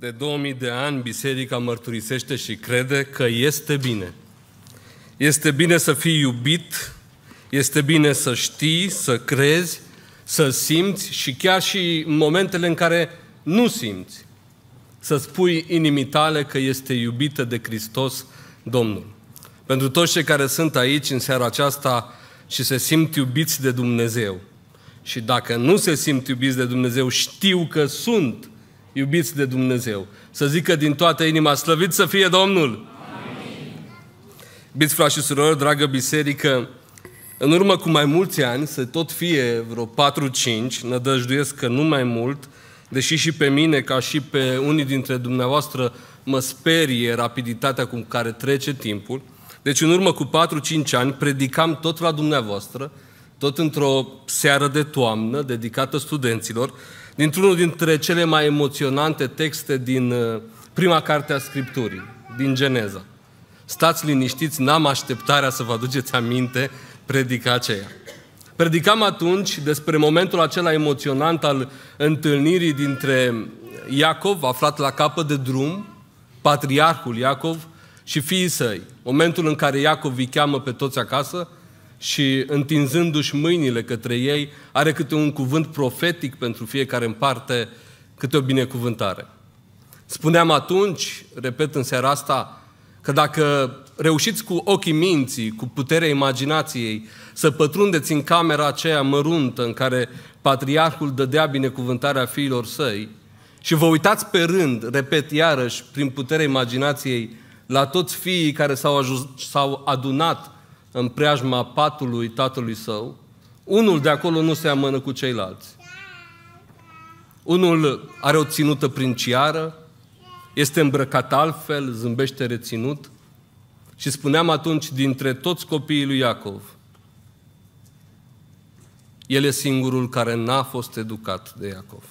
De 2000 de ani, biserica mărturisește și crede că este bine. Este bine să fii iubit, este bine să știi, să crezi, să simți și chiar și în momentele în care nu simți, să spui inimii tale că este iubită de Hristos Domnul. Pentru toți cei care sunt aici în seara aceasta și se simt iubiți de Dumnezeu, și dacă nu se simt iubiți de Dumnezeu, știu că sunt iubiți de Dumnezeu. Să zică din toată inima, slăvit să fie Domnul! Amin. Iubiți frați și surori, dragă biserică, în urmă cu mai mulți ani, să tot fie vreo 4-5, nădăjduiesc că nu mai mult, deși și pe mine, ca și pe unii dintre dumneavoastră, mă sperie rapiditatea cu care trece timpul. Deci în urmă cu 4-5 ani predicam tot la dumneavoastră, tot într-o seară de toamnă dedicată studenților dintr-unul dintre cele mai emoționante texte din uh, prima carte a Scripturii, din Geneza. Stați liniștiți, n-am așteptarea să vă aduceți aminte predica aceea. Predicam atunci despre momentul acela emoționant al întâlnirii dintre Iacov, aflat la capăt de drum, patriarhul Iacov și fiii săi. Momentul în care Iacov îi cheamă pe toți acasă și întinzându-și mâinile către ei, are câte un cuvânt profetic pentru fiecare în parte, câte o binecuvântare. Spuneam atunci, repet în seara asta, că dacă reușiți cu ochii minții, cu puterea imaginației, să pătrundeți în camera aceea măruntă în care patriarhul dădea binecuvântarea fiilor săi și vă uitați pe rând, repet iarăși, prin puterea imaginației, la toți fiii care s-au, s-au adunat în preajma patului tatălui său, unul de acolo nu se amână cu ceilalți. Unul are o ținută prin ciară, este îmbrăcat altfel, zâmbește reținut. Și spuneam atunci, dintre toți copiii lui Iacov, el e singurul care n-a fost educat de Iacov.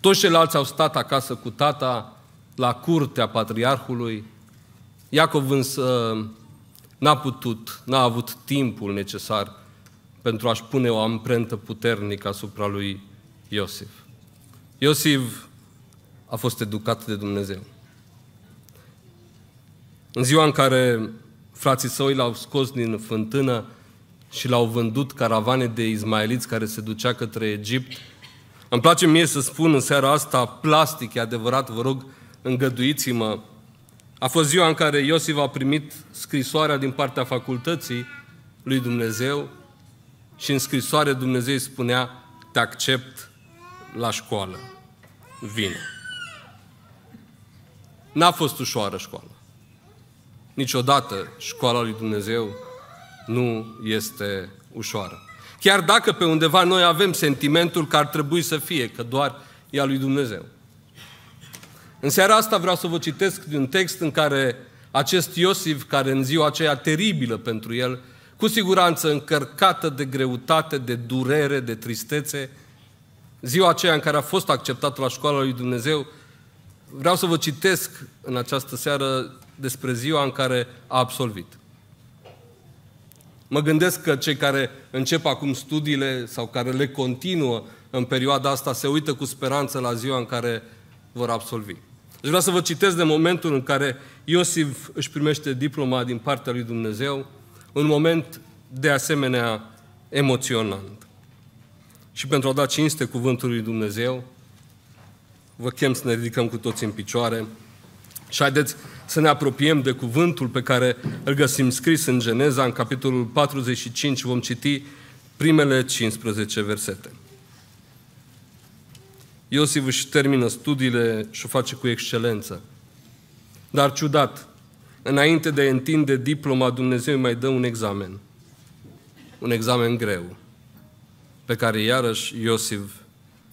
Toți ceilalți au stat acasă cu tata, la curtea patriarhului. Iacov însă N-a putut, n-a avut timpul necesar pentru a-și pune o amprentă puternică asupra lui Iosif. Iosif a fost educat de Dumnezeu. În ziua în care frații săi l-au scos din fântână și l-au vândut caravane de izmaeliți care se ducea către Egipt, îmi place mie să spun în seara asta, plastic, e adevărat, vă rog, îngăduiți-mă a fost ziua în care Iosif a primit scrisoarea din partea facultății lui Dumnezeu și în scrisoare Dumnezeu îi spunea, te accept la școală, Vine. N-a fost ușoară școala. Niciodată școala lui Dumnezeu nu este ușoară. Chiar dacă pe undeva noi avem sentimentul că ar trebui să fie, că doar e lui Dumnezeu. În seara asta vreau să vă citesc un text în care acest Iosif, care în ziua aceea teribilă pentru el, cu siguranță încărcată de greutate, de durere, de tristețe, ziua aceea în care a fost acceptat la școala lui Dumnezeu, vreau să vă citesc în această seară despre ziua în care a absolvit. Mă gândesc că cei care încep acum studiile sau care le continuă în perioada asta se uită cu speranță la ziua în care vor absolvi. Aș deci vrea să vă citesc de momentul în care Iosif își primește diploma din partea lui Dumnezeu, un moment de asemenea emoționant. Și pentru a da cinste cuvântului lui Dumnezeu, vă chem să ne ridicăm cu toți în picioare și haideți să ne apropiem de cuvântul pe care îl găsim scris în Geneza, în capitolul 45, vom citi primele 15 versete. Iosif își termină studiile și o face cu excelență. Dar ciudat, înainte de a întinde diploma, Dumnezeu îi mai dă un examen. Un examen greu, pe care iarăși Iosif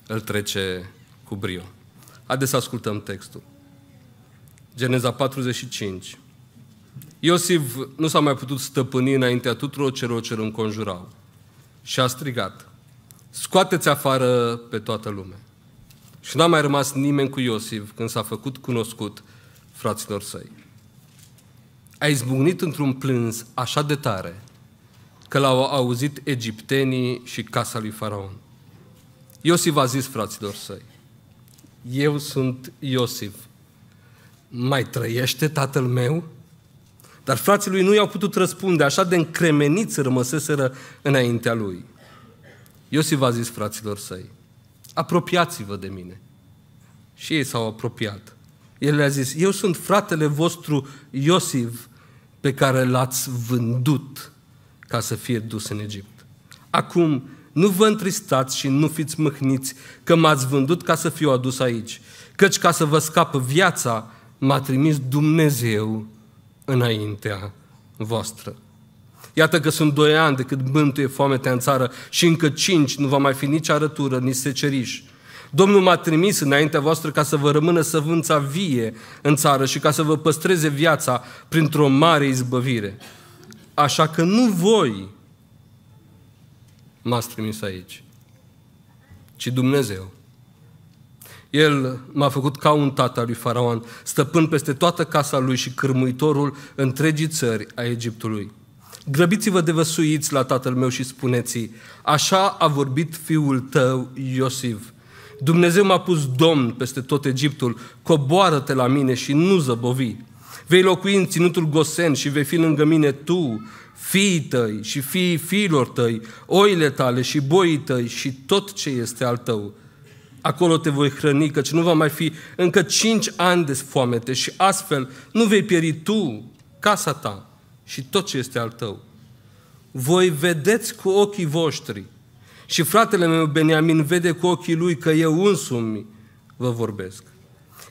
îl trece cu brio. Haideți să ascultăm textul. Geneza 45. Iosif nu s-a mai putut stăpâni înaintea tuturor celor ce îl înconjurau și a strigat, scoateți afară pe toată lumea. Și n-a mai rămas nimeni cu Iosif când s-a făcut cunoscut fraților săi. A izbucnit într-un plâns așa de tare că l-au auzit egiptenii și casa lui Faraon. Iosif a zis fraților săi, eu sunt Iosif, mai trăiește tatăl meu? Dar frații lui nu i-au putut răspunde, așa de încremeniți rămăseseră înaintea lui. Iosif a zis fraților săi, apropiați-vă de mine. Și ei s-au apropiat. El le-a zis, eu sunt fratele vostru Iosif pe care l-ați vândut ca să fie dus în Egipt. Acum nu vă întristați și nu fiți mâhniți că m-ați vândut ca să fiu adus aici, căci ca să vă scapă viața m-a trimis Dumnezeu înaintea voastră. Iată că sunt doi ani de când mântuie foametea în țară și încă cinci nu va mai fi nici arătură, nici seceriș. Domnul m-a trimis înaintea voastră ca să vă rămână săvânța vie în țară și ca să vă păstreze viața printr-o mare izbăvire. Așa că nu voi m-ați trimis aici, ci Dumnezeu. El m-a făcut ca un tată al lui Faraon, stăpân peste toată casa lui și cârmuitorul întregii țări a Egiptului. Grăbiți-vă de suiți la tatăl meu și spuneți așa a vorbit fiul tău, Iosif. Dumnezeu m-a pus domn peste tot Egiptul, coboară-te la mine și nu zăbovi. Vei locui în ținutul Gosen și vei fi lângă mine tu, fiii tăi și fiii fiilor tăi, oile tale și boii tăi și tot ce este al tău. Acolo te voi hrăni, căci nu va mai fi încă cinci ani de foamete și astfel nu vei pieri tu, casa ta și tot ce este al tău. Voi vedeți cu ochii voștri și fratele meu Beniamin vede cu ochii lui că eu însumi vă vorbesc.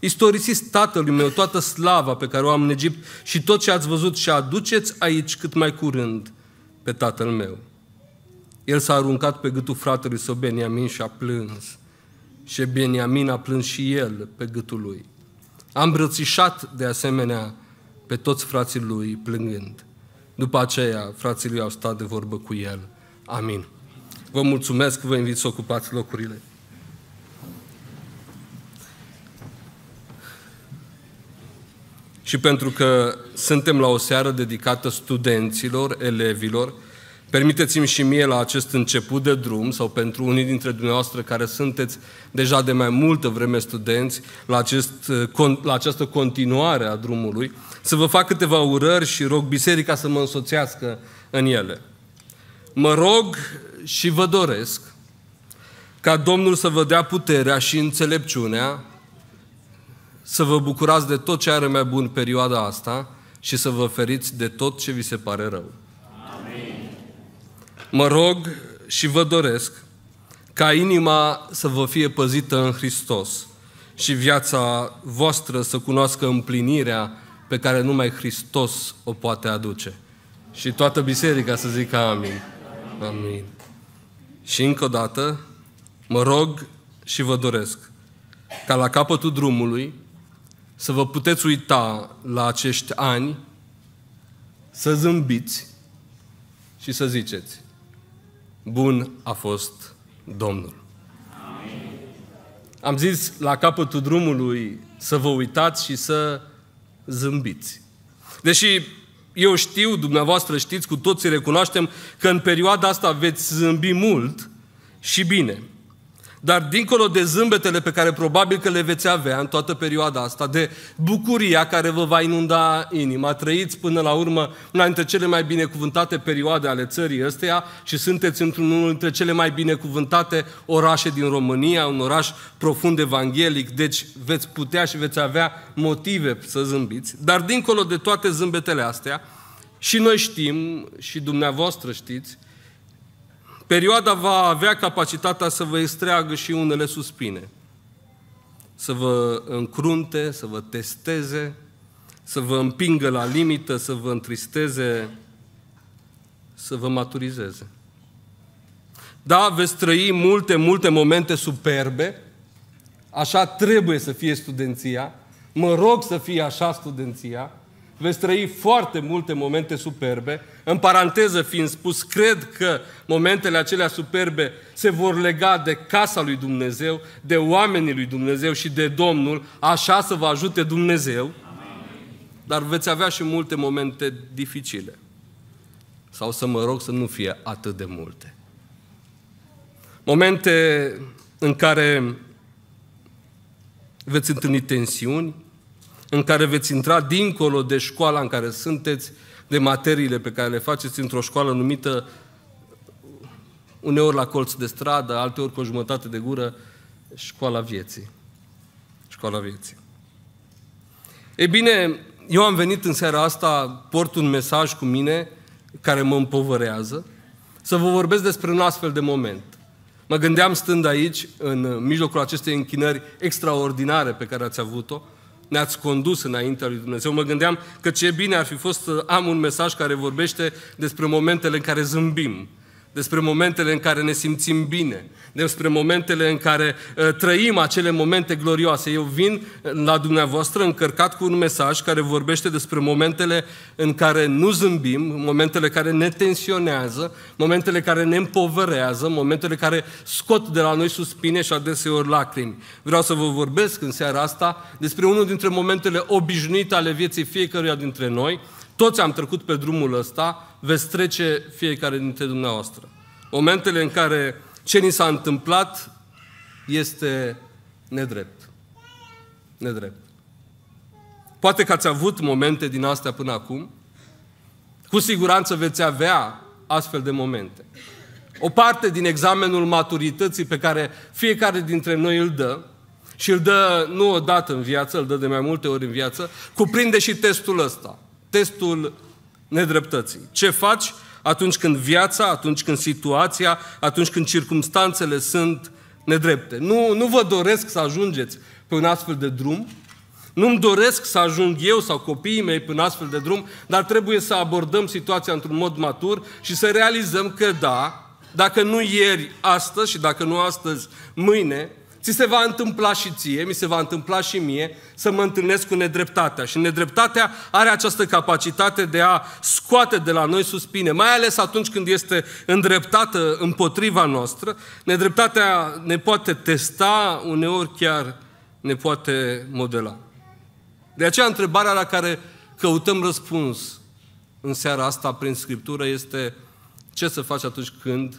Istorisiți tatălui meu toată slava pe care o am în Egipt și tot ce ați văzut și aduceți aici cât mai curând pe tatăl meu. El s-a aruncat pe gâtul fratelui său Beniamin și a plâns. Și Beniamin a plâns și el pe gâtul lui. Am îmbrățișat de asemenea pe toți frații lui plângând. După aceea, frații lui au stat de vorbă cu el. Amin. Vă mulțumesc, vă invit să ocupați locurile. Și pentru că suntem la o seară dedicată studenților, elevilor, Permiteți-mi și mie la acest început de drum, sau pentru unii dintre dumneavoastră care sunteți deja de mai multă vreme studenți, la, acest, uh, la această continuare a drumului, să vă fac câteva urări și rog biserica să mă însoțească în ele. Mă rog și vă doresc ca Domnul să vă dea puterea și înțelepciunea să vă bucurați de tot ce are mai bun perioada asta și să vă feriți de tot ce vi se pare rău. Mă rog și vă doresc ca inima să vă fie păzită în Hristos și viața voastră să cunoască împlinirea pe care numai Hristos o poate aduce. Și toată biserica să zică amin. Amin. Și încă o dată, mă rog și vă doresc ca la capătul drumului să vă puteți uita la acești ani, să zâmbiți și să ziceți Bun a fost Domnul. Amin. Am zis la capătul drumului să vă uitați și să zâmbiți. Deși eu știu, dumneavoastră știți, cu toții recunoaștem că în perioada asta veți zâmbi mult și bine. Dar dincolo de zâmbetele pe care probabil că le veți avea în toată perioada asta, de bucuria care vă va inunda inima, trăiți până la urmă una dintre cele mai binecuvântate perioade ale țării ăsteia și sunteți într-unul dintre cele mai binecuvântate orașe din România, un oraș profund evanghelic, deci veți putea și veți avea motive să zâmbiți. Dar dincolo de toate zâmbetele astea, și noi știm, și dumneavoastră știți, Perioada va avea capacitatea să vă extreagă și unele suspine, să vă încrunte, să vă testeze, să vă împingă la limită, să vă întristeze, să vă maturizeze. Da, veți trăi multe, multe momente superbe, așa trebuie să fie studenția, mă rog să fie așa studenția, veți trăi foarte multe momente superbe. În paranteză fiind spus, cred că momentele acelea superbe se vor lega de casa lui Dumnezeu, de oamenii lui Dumnezeu și de Domnul, așa să vă ajute Dumnezeu. Dar veți avea și multe momente dificile. Sau să mă rog să nu fie atât de multe. Momente în care veți întâlni tensiuni, în care veți intra dincolo de școala în care sunteți, de materiile pe care le faceți într-o școală numită uneori la colț de stradă, alteori cu o jumătate de gură, școala vieții. Școala vieții. Ei bine, eu am venit în seara asta, port un mesaj cu mine care mă împovărează, să vă vorbesc despre un astfel de moment. Mă gândeam stând aici, în mijlocul acestei închinări extraordinare pe care ați avut-o, ne-ați condus înaintea lui Dumnezeu. Mă gândeam că ce bine ar fi fost să am un mesaj care vorbește despre momentele în care zâmbim, despre momentele în care ne simțim bine, despre momentele în care uh, trăim acele momente glorioase. Eu vin uh, la dumneavoastră încărcat cu un mesaj care vorbește despre momentele în care nu zâmbim, momentele care ne tensionează, momentele care ne împovărează, momentele care scot de la noi suspine și adeseori lacrimi. Vreau să vă vorbesc în seara asta despre unul dintre momentele obișnuite ale vieții fiecăruia dintre noi. Toți am trecut pe drumul ăsta, veți trece fiecare dintre dumneavoastră. Momentele în care ce ni s-a întâmplat este nedrept. Nedrept. Poate că ați avut momente din astea până acum. Cu siguranță veți avea astfel de momente. O parte din examenul maturității pe care fiecare dintre noi îl dă, și îl dă nu o dată în viață, îl dă de mai multe ori în viață, cuprinde și testul ăsta. Testul nedreptății. Ce faci atunci când viața, atunci când situația, atunci când circumstanțele sunt nedrepte? Nu, nu vă doresc să ajungeți pe un astfel de drum, nu-mi doresc să ajung eu sau copiii mei pe un astfel de drum, dar trebuie să abordăm situația într-un mod matur și să realizăm că da, dacă nu ieri, astăzi și dacă nu astăzi, mâine, Ți se va întâmpla și ție, mi se va întâmpla și mie să mă întâlnesc cu nedreptatea. Și nedreptatea are această capacitate de a scoate de la noi suspine, mai ales atunci când este îndreptată împotriva noastră. Nedreptatea ne poate testa, uneori chiar ne poate modela. De aceea întrebarea la care căutăm răspuns în seara asta prin Scriptură este ce să faci atunci când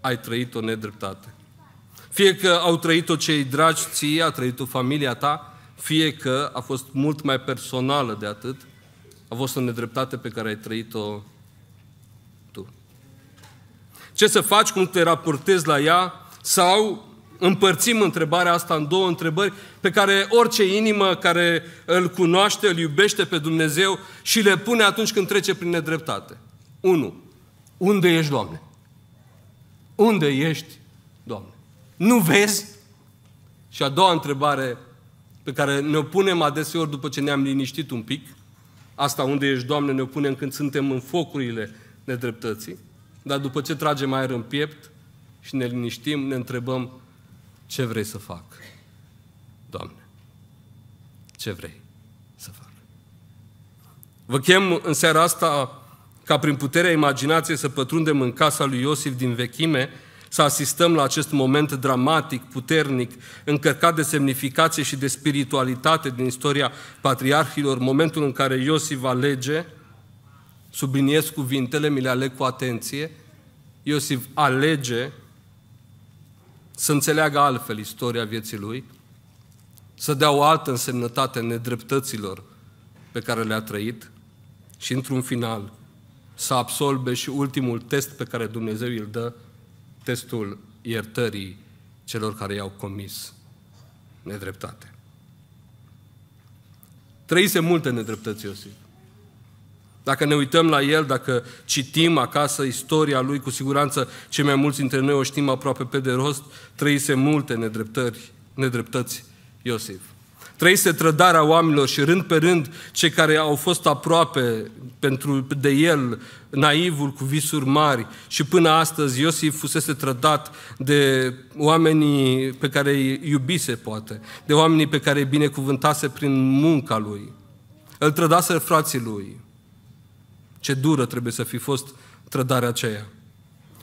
ai trăit o nedreptate? Fie că au trăit-o cei dragi ție, a trăit-o familia ta, fie că a fost mult mai personală de atât, a fost o nedreptate pe care ai trăit-o tu. Ce să faci, cum te raportezi la ea, sau împărțim întrebarea asta în două întrebări pe care orice inimă care îl cunoaște, îl iubește pe Dumnezeu și le pune atunci când trece prin nedreptate. 1. Unde ești, Doamne? Unde ești, Doamne? Nu vezi? Și a doua întrebare pe care ne-o punem adeseori după ce ne-am liniștit un pic, asta unde ești, Doamne, ne-o punem când suntem în focurile nedreptății, dar după ce tragem aer în piept și ne liniștim, ne întrebăm ce vrei să fac, Doamne? Ce vrei să fac? Vă chem în seara asta ca prin puterea imaginației să pătrundem în casa lui Iosif din vechime, să asistăm la acest moment dramatic, puternic, încărcat de semnificație și de spiritualitate din istoria patriarhilor, momentul în care Iosif alege, subliniez cuvintele, mi le aleg cu atenție, Iosif alege să înțeleagă altfel istoria vieții lui, să dea o altă însemnătate nedreptăților pe care le-a trăit și, într-un final, să absolbe și ultimul test pe care Dumnezeu îl dă testul iertării celor care i-au comis nedreptate. Trăise multe nedreptăți Iosif. Dacă ne uităm la el, dacă citim acasă istoria lui, cu siguranță cei mai mulți dintre noi o știm aproape pe de rost, trăise multe nedreptări, nedreptăți Iosif. Trăise trădarea oamenilor și rând pe rând cei care au fost aproape pentru, de el, naivul cu visuri mari și până astăzi Iosif fusese trădat de oamenii pe care îi iubise poate, de oamenii pe care îi binecuvântase prin munca lui. Îl trădase frații lui. Ce dură trebuie să fi fost trădarea aceea.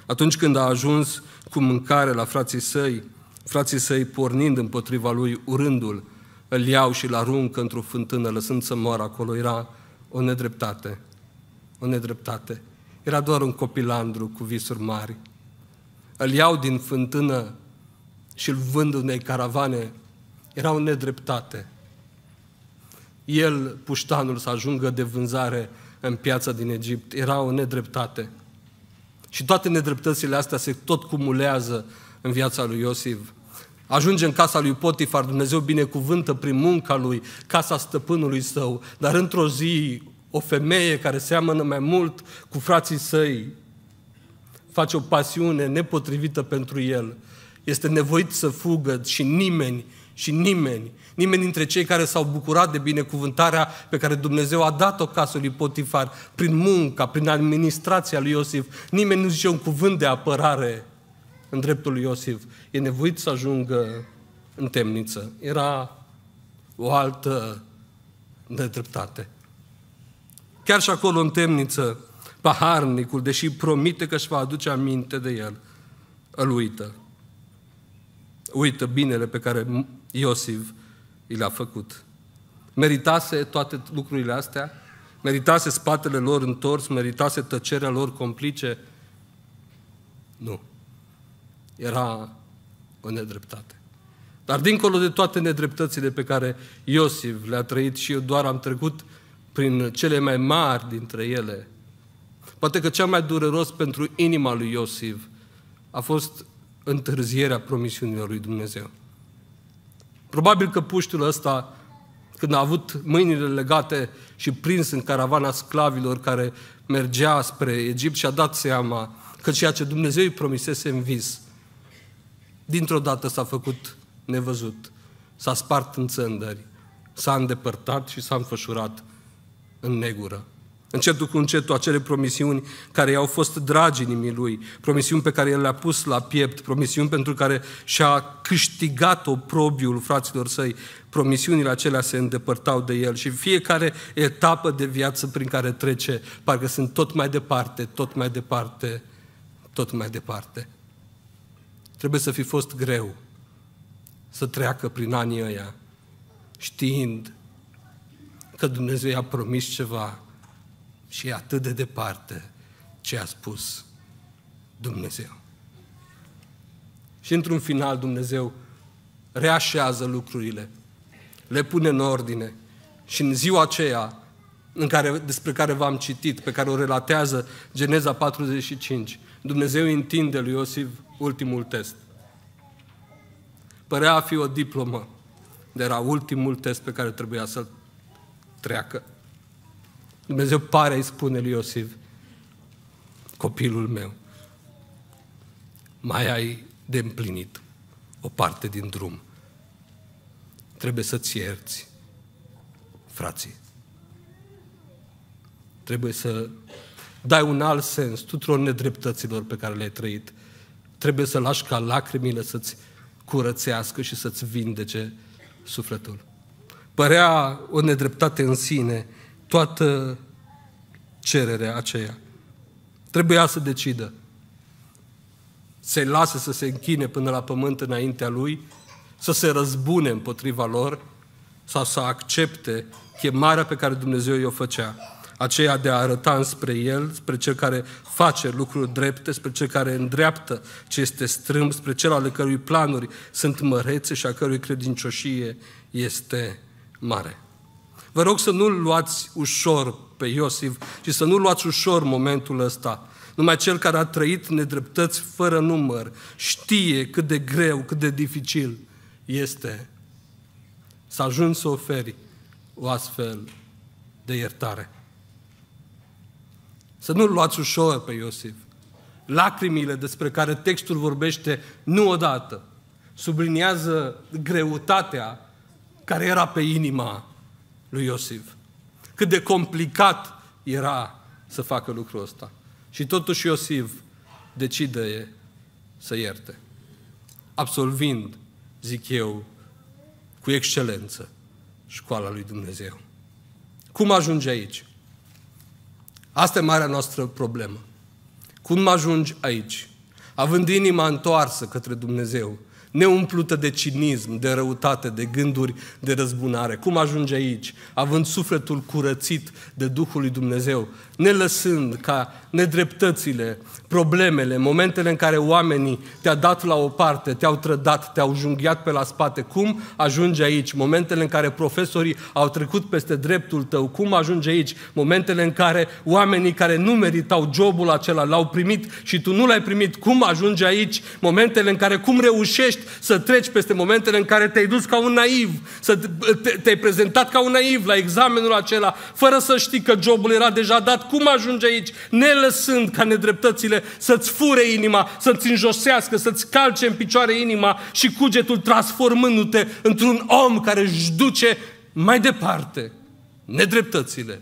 Atunci când a ajuns cu mâncare la frații săi, frații săi pornind împotriva lui, urându-l, îl iau și îl arunc într-o fântână, lăsând să moară acolo, era o nedreptate. O nedreptate. Era doar un copilandru cu visuri mari. Îl iau din fântână și îl vând unei caravane. Era o nedreptate. El, puștanul, să ajungă de vânzare în piața din Egipt. Era o nedreptate. Și toate nedreptățile astea se tot cumulează în viața lui Iosif. Ajunge în casa lui Potifar, Dumnezeu binecuvântă prin munca lui, casa stăpânului său, dar într-o zi o femeie care seamănă mai mult cu frații săi face o pasiune nepotrivită pentru el. Este nevoit să fugă și nimeni, și nimeni, nimeni dintre cei care s-au bucurat de binecuvântarea pe care Dumnezeu a dat-o casului lui Potifar, prin munca, prin administrația lui Iosif, nimeni nu zice un cuvânt de apărare în dreptul lui Iosif, e nevoit să ajungă în temniță. Era o altă nedreptate. Chiar și acolo în temniță, paharnicul, deși promite că își va aduce aminte de el, îl uită. Uită binele pe care Iosif i l-a făcut. Meritase toate lucrurile astea? Meritase spatele lor întors? Meritase tăcerea lor complice? Nu era o nedreptate. Dar dincolo de toate nedreptățile pe care Iosif le-a trăit și eu doar am trecut prin cele mai mari dintre ele, poate că cea mai dureros pentru inima lui Iosif a fost întârzierea promisiunilor lui Dumnezeu. Probabil că puștul ăsta, când a avut mâinile legate și prins în caravana sclavilor care mergea spre Egipt și a dat seama că ceea ce Dumnezeu îi promisese în vis dintr-o dată s-a făcut nevăzut, s-a spart în țândări, s-a îndepărtat și s-a înfășurat în negură. Încetul cu încetul, acele promisiuni care i-au fost dragi inimii lui, promisiuni pe care el le-a pus la piept, promisiuni pentru care și-a câștigat oprobiul fraților săi, promisiunile acelea se îndepărtau de el și fiecare etapă de viață prin care trece, parcă sunt tot mai departe, tot mai departe, tot mai departe. Trebuie să fi fost greu să treacă prin anii ăia, știind că Dumnezeu i-a promis ceva și e atât de departe ce a spus Dumnezeu. Și într-un final Dumnezeu reașează lucrurile, le pune în ordine și în ziua aceea în care, despre care v-am citit, pe care o relatează Geneza 45, Dumnezeu întinde lui Iosif ultimul test. Părea a fi o diplomă, dar era ultimul test pe care trebuia să-l treacă. Dumnezeu pare îi spune lui Iosif, copilul meu, mai ai de împlinit o parte din drum. Trebuie să-ți ierți, frații. Trebuie să dai un alt sens tuturor nedreptăților pe care le-ai trăit trebuie să lași ca lacrimile să-ți curățească și să-ți vindece sufletul. Părea o nedreptate în sine toată cererea aceea. Trebuia să decidă. Se lasă să se închine până la pământ înaintea lui, să se răzbune împotriva lor sau să accepte chemarea pe care Dumnezeu i-o făcea aceea de a arăta înspre El, spre Cel care face lucruri drepte, spre Cel care îndreaptă ce este strâmb, spre Cel ale cărui planuri sunt mărețe și a cărui credincioșie este mare. Vă rog să nu-l luați ușor pe Iosif și să nu luați ușor momentul ăsta. Numai cel care a trăit nedreptăți fără număr știe cât de greu, cât de dificil este să ajungi să oferi o astfel de iertare. Să nu-l luați ușor pe Iosif. Lacrimile despre care textul vorbește nu odată subliniază greutatea care era pe inima lui Iosif. Cât de complicat era să facă lucrul ăsta. Și totuși Iosif decide să ierte, absolvind, zic eu, cu excelență școala lui Dumnezeu. Cum ajunge aici? Asta e marea noastră problemă. Cum ajungi aici? Având inima întoarsă către Dumnezeu, neumplută de cinism, de răutate, de gânduri de răzbunare. Cum ajunge aici? Având sufletul curățit de Duhul lui Dumnezeu, ne lăsând ca nedreptățile, problemele, momentele în care oamenii te-au dat la o parte, te-au trădat, te-au junghiat pe la spate, cum ajungi aici? Momentele în care profesorii au trecut peste dreptul tău, cum ajungi aici? Momentele în care oamenii care nu meritau jobul acela l-au primit și tu nu l-ai primit, cum ajungi aici? Momentele în care cum reușești să treci peste momentele în care te-ai dus ca un naiv, să te-ai prezentat ca un naiv la examenul acela, fără să știi că jobul era deja dat, cum ajungi aici? Ne lăsând ca nedreptățile să-ți fure inima, să-ți înjosească, să-ți calce în picioare inima și cugetul transformându-te într-un om care își duce mai departe nedreptățile,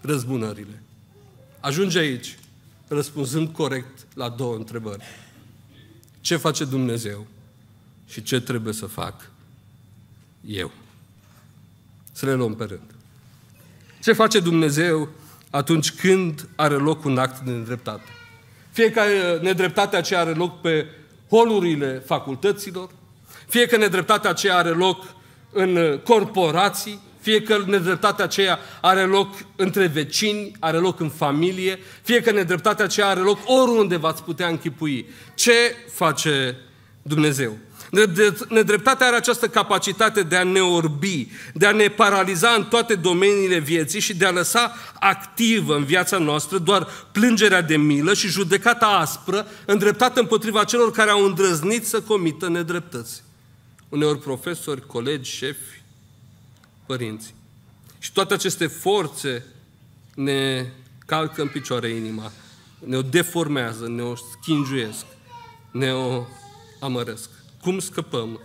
răzbunările. Ajunge aici, răspunzând corect la două întrebări. Ce face Dumnezeu și ce trebuie să fac eu? Să le luăm pe rând. Ce face Dumnezeu atunci când are loc un act de nedreptate? Fiecare uh, nedreptatea aceea are loc pe holurile facultăților, fie că nedreptatea aceea are loc în uh, corporații, fie că nedreptatea aceea are loc între vecini, are loc în familie, fie că nedreptatea aceea are loc oriunde v-ați putea închipui. Ce face Dumnezeu? Nedreptatea are această capacitate de a ne orbi, de a ne paraliza în toate domeniile vieții și de a lăsa activă în viața noastră doar plângerea de milă și judecata aspră, îndreptată împotriva celor care au îndrăznit să comită nedreptăți. Uneori profesori, colegi, șefi, părinți. Și toate aceste forțe ne calcă în picioare inima, ne o deformează, ne o schingiuiesc, ne o amăresc. Cum scăpăm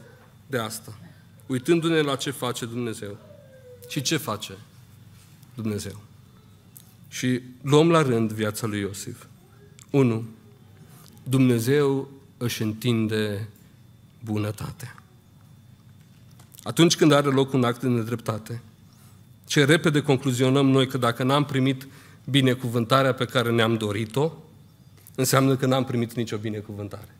de asta? Uitându-ne la ce face Dumnezeu. Și ce face Dumnezeu. Și luăm la rând viața lui Iosif. 1. Dumnezeu își întinde bunătatea. Atunci când are loc un act de nedreptate, ce repede concluzionăm noi că dacă n-am primit binecuvântarea pe care ne-am dorit-o, înseamnă că n-am primit nicio binecuvântare.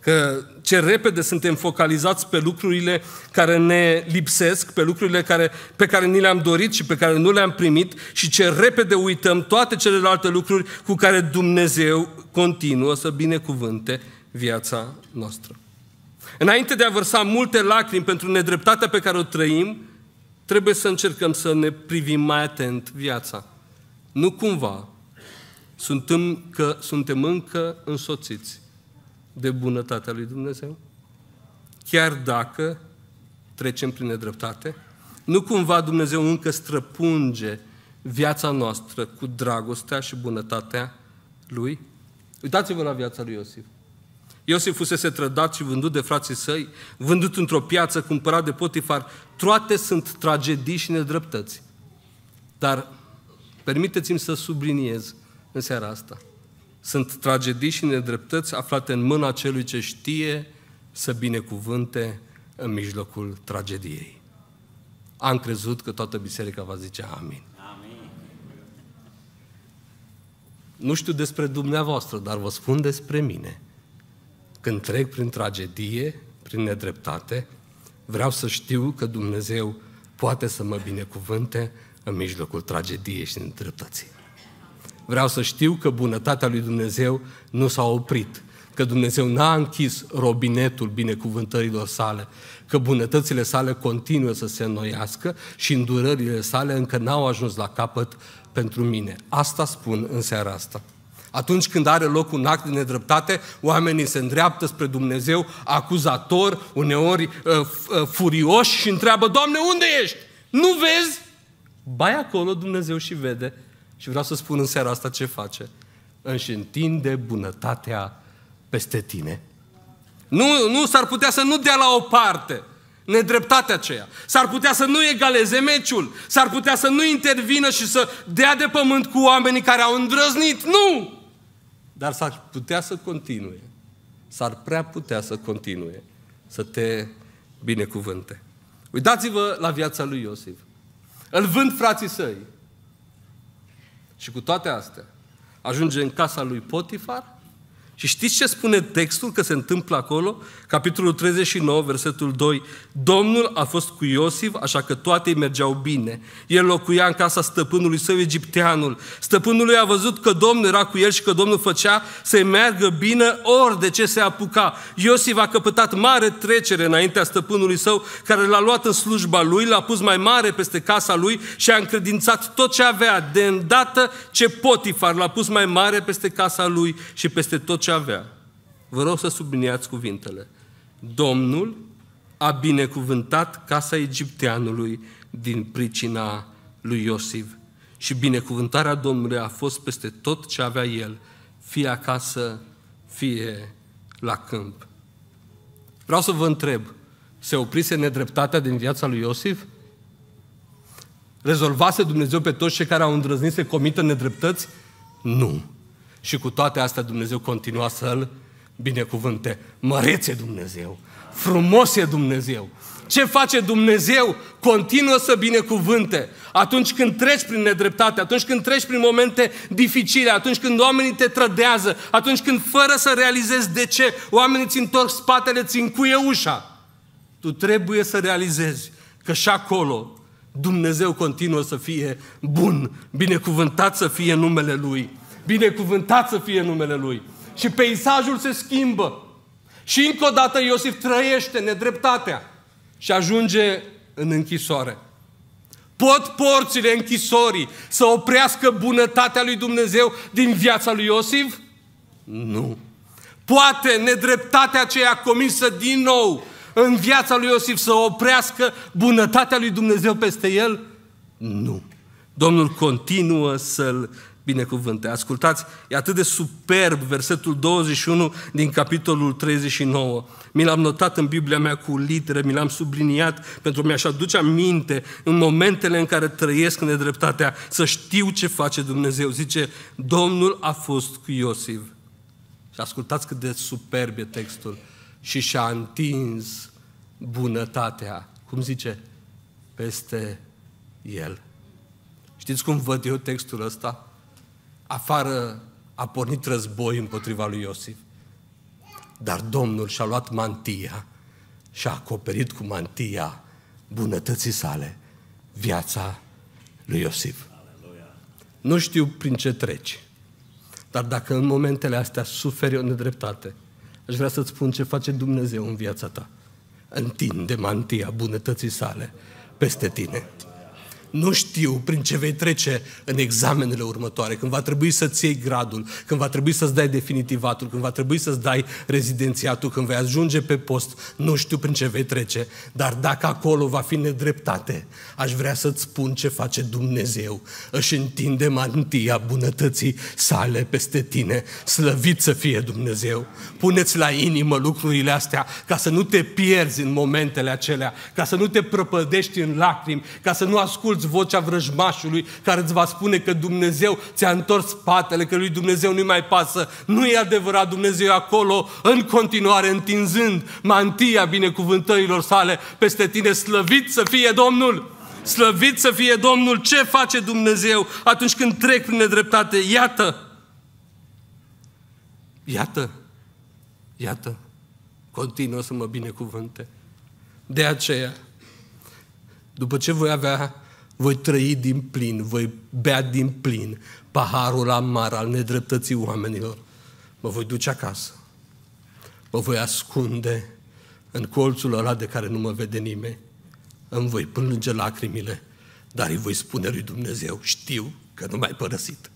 Că ce repede suntem focalizați pe lucrurile care ne lipsesc, pe lucrurile care, pe care ni le-am dorit și pe care nu le-am primit și ce repede uităm toate celelalte lucruri cu care Dumnezeu continuă să binecuvânte viața noastră. Înainte de a vărsa multe lacrimi pentru nedreptatea pe care o trăim, trebuie să încercăm să ne privim mai atent viața. Nu cumva suntem, că suntem încă însoțiți de bunătatea lui Dumnezeu? Chiar dacă trecem prin nedreptate? Nu cumva Dumnezeu încă străpunge viața noastră cu dragostea și bunătatea lui? Uitați-vă la viața lui Iosif. Iosif fusese trădat și vândut de frații săi, vândut într-o piață, cumpărat de Potifar. Toate sunt tragedii și nedreptăți. Dar permiteți-mi să subliniez în seara asta – sunt tragedii și nedreptăți aflate în mâna celui ce știe să binecuvânte în mijlocul tragediei. Am crezut că toată biserica va zice amin. amin. Nu știu despre dumneavoastră, dar vă spun despre mine. Când trec prin tragedie, prin nedreptate, vreau să știu că Dumnezeu poate să mă binecuvânte în mijlocul tragediei și nedreptății. Vreau să știu că bunătatea lui Dumnezeu nu s-a oprit, că Dumnezeu n-a închis robinetul binecuvântărilor sale, că bunătățile sale continuă să se înnoiască și îndurările sale încă n-au ajuns la capăt pentru mine. Asta spun în seara asta. Atunci când are loc un act de nedreptate, oamenii se îndreaptă spre Dumnezeu acuzator, uneori uh, uh, furioși și întreabă, Doamne, unde ești? Nu vezi? Bai acolo Dumnezeu și vede și vreau să spun în seara asta ce face. Își întinde bunătatea peste tine. Nu, nu s-ar putea să nu dea la o parte nedreptatea aceea. S-ar putea să nu egaleze meciul. S-ar putea să nu intervină și să dea de pământ cu oamenii care au îndrăznit. Nu! Dar s-ar putea să continue. S-ar prea putea să continue să te binecuvânte. Uitați-vă la viața lui Iosif. Îl vând frații săi. Și cu toate astea, ajunge în casa lui Potifar și știți ce spune textul că se întâmplă acolo? Capitolul 39, versetul 2. Domnul a fost cu Iosif, așa că toate îi mergeau bine. El locuia în casa stăpânului său egipteanul. Stăpânul lui a văzut că Domnul era cu el și că Domnul făcea să-i meargă bine ori de ce se apuca. Iosif a căpătat mare trecere înaintea stăpânului său, care l-a luat în slujba lui, l-a pus mai mare peste casa lui și a încredințat tot ce avea, de îndată ce Potifar l-a pus mai mare peste casa lui și peste tot ce avea. Vă rog să subliniați cuvintele. Domnul a binecuvântat casa egipteanului din pricina lui Iosif. Și binecuvântarea Domnului a fost peste tot ce avea el, fie acasă, fie la câmp. Vreau să vă întreb, se oprise nedreptatea din viața lui Iosif? Rezolvase Dumnezeu pe toți cei care au îndrăznit să comită nedreptăți? Nu. Și cu toate astea Dumnezeu continua să-l binecuvânte. Mărețe Dumnezeu! Frumos e Dumnezeu! Ce face Dumnezeu? Continuă să binecuvânte. Atunci când treci prin nedreptate, atunci când treci prin momente dificile, atunci când oamenii te trădează, atunci când fără să realizezi de ce oamenii ți întorc spatele, ți încuie ușa. Tu trebuie să realizezi că și acolo Dumnezeu continuă să fie bun, binecuvântat să fie numele Lui. Binecuvântat să fie numele Lui. Și peisajul se schimbă. Și încă o dată Iosif trăiește nedreptatea și ajunge în închisoare. Pot porțile închisorii să oprească bunătatea lui Dumnezeu din viața lui Iosif? Nu. Poate nedreptatea aceea comisă din nou în viața lui Iosif să oprească bunătatea lui Dumnezeu peste el? Nu. Domnul continuă să-l binecuvânte. Ascultați, e atât de superb versetul 21 din capitolul 39. Mi l-am notat în Biblia mea cu litere, mi l-am subliniat pentru mi-aș aduce aminte în momentele în care trăiesc nedreptatea, să știu ce face Dumnezeu. Zice, Domnul a fost cu Iosif. Și ascultați cât de superb e textul. Și și-a întins bunătatea, cum zice, peste el. Știți cum văd eu textul ăsta? afară a pornit război împotriva lui Iosif. Dar Domnul și-a luat mantia și a acoperit cu mantia bunătății sale viața lui Iosif. Aleluia. Nu știu prin ce treci, dar dacă în momentele astea suferi o nedreptate, aș vrea să-ți spun ce face Dumnezeu în viața ta. Întinde mantia bunătății sale peste tine nu știu prin ce vei trece în examenele următoare, când va trebui să-ți iei gradul, când va trebui să-ți dai definitivatul, când va trebui să-ți dai rezidențiatul, când vei ajunge pe post, nu știu prin ce vei trece, dar dacă acolo va fi nedreptate, aș vrea să-ți spun ce face Dumnezeu. Își întinde mantia bunătății sale peste tine. Slăvit să fie Dumnezeu! Puneți la inimă lucrurile astea ca să nu te pierzi în momentele acelea, ca să nu te prăpădești în lacrimi, ca să nu asculți asculți vocea vrăjmașului care îți va spune că Dumnezeu ți-a întors spatele, că lui Dumnezeu nu-i mai pasă. Nu e adevărat, Dumnezeu e acolo în continuare, întinzând mantia binecuvântărilor sale peste tine. Slăvit să fie Domnul! Slăvit să fie Domnul! Ce face Dumnezeu atunci când trec prin nedreptate? Iată! Iată! Iată! Continuă să mă binecuvânte. De aceea, după ce voi avea voi trăi din plin, voi bea din plin paharul amar al nedreptății oamenilor. Mă voi duce acasă. Mă voi ascunde în colțul ăla de care nu mă vede nimeni. Îmi voi plânge lacrimile, dar îi voi spune lui Dumnezeu, știu că nu m-ai părăsit.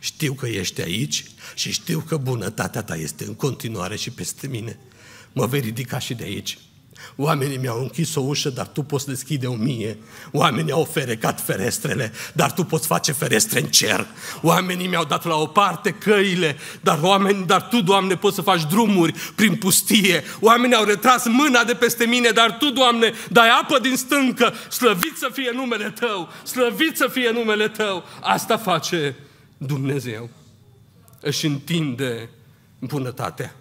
Știu că ești aici și știu că bunătatea ta este în continuare și peste mine. Mă vei ridica și de aici Oamenii mi-au închis o ușă, dar tu poți deschide o mie. Oamenii au ferecat ferestrele, dar tu poți face ferestre în cer. Oamenii mi-au dat la o parte căile, dar oameni, dar tu, Doamne, poți să faci drumuri prin pustie. Oamenii au retras mâna de peste mine, dar tu, Doamne, dai apă din stâncă. Slăvit să fie numele Tău, slăvit să fie numele Tău. Asta face Dumnezeu. Își întinde bunătatea.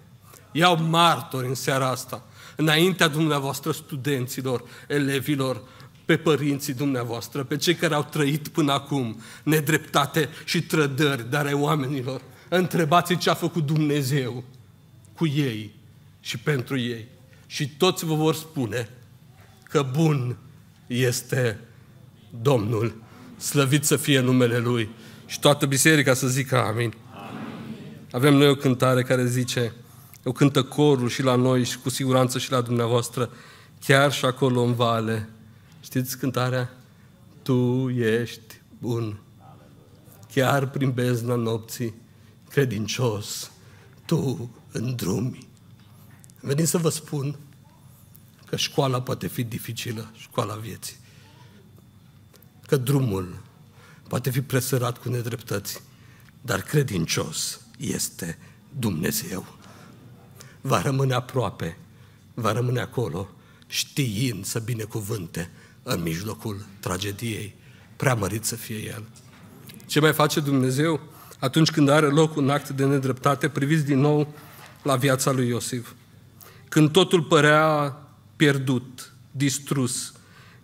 Iau martori în seara asta înaintea dumneavoastră studenților, elevilor, pe părinții dumneavoastră, pe cei care au trăit până acum nedreptate și trădări, dar ai oamenilor. Întrebați ce a făcut Dumnezeu cu ei și pentru ei. Și toți vă vor spune că bun este Domnul. Slăvit să fie numele Lui. Și toată biserica să zică amin. amin. Avem noi o cântare care zice... O cântă corul și la noi și cu siguranță și la dumneavoastră, chiar și acolo în vale. Știți cântarea? Tu ești bun. Chiar prin bezna nopții, credincios, tu în îndrumi. Venim să vă spun că școala poate fi dificilă, școala vieții. Că drumul poate fi presărat cu nedreptăți, dar credincios este Dumnezeu va rămâne aproape, va rămâne acolo, știind să binecuvânte în mijlocul tragediei, preamărit să fie El. Ce mai face Dumnezeu atunci când are loc un act de nedreptate? Priviți din nou la viața lui Iosif. Când totul părea pierdut, distrus,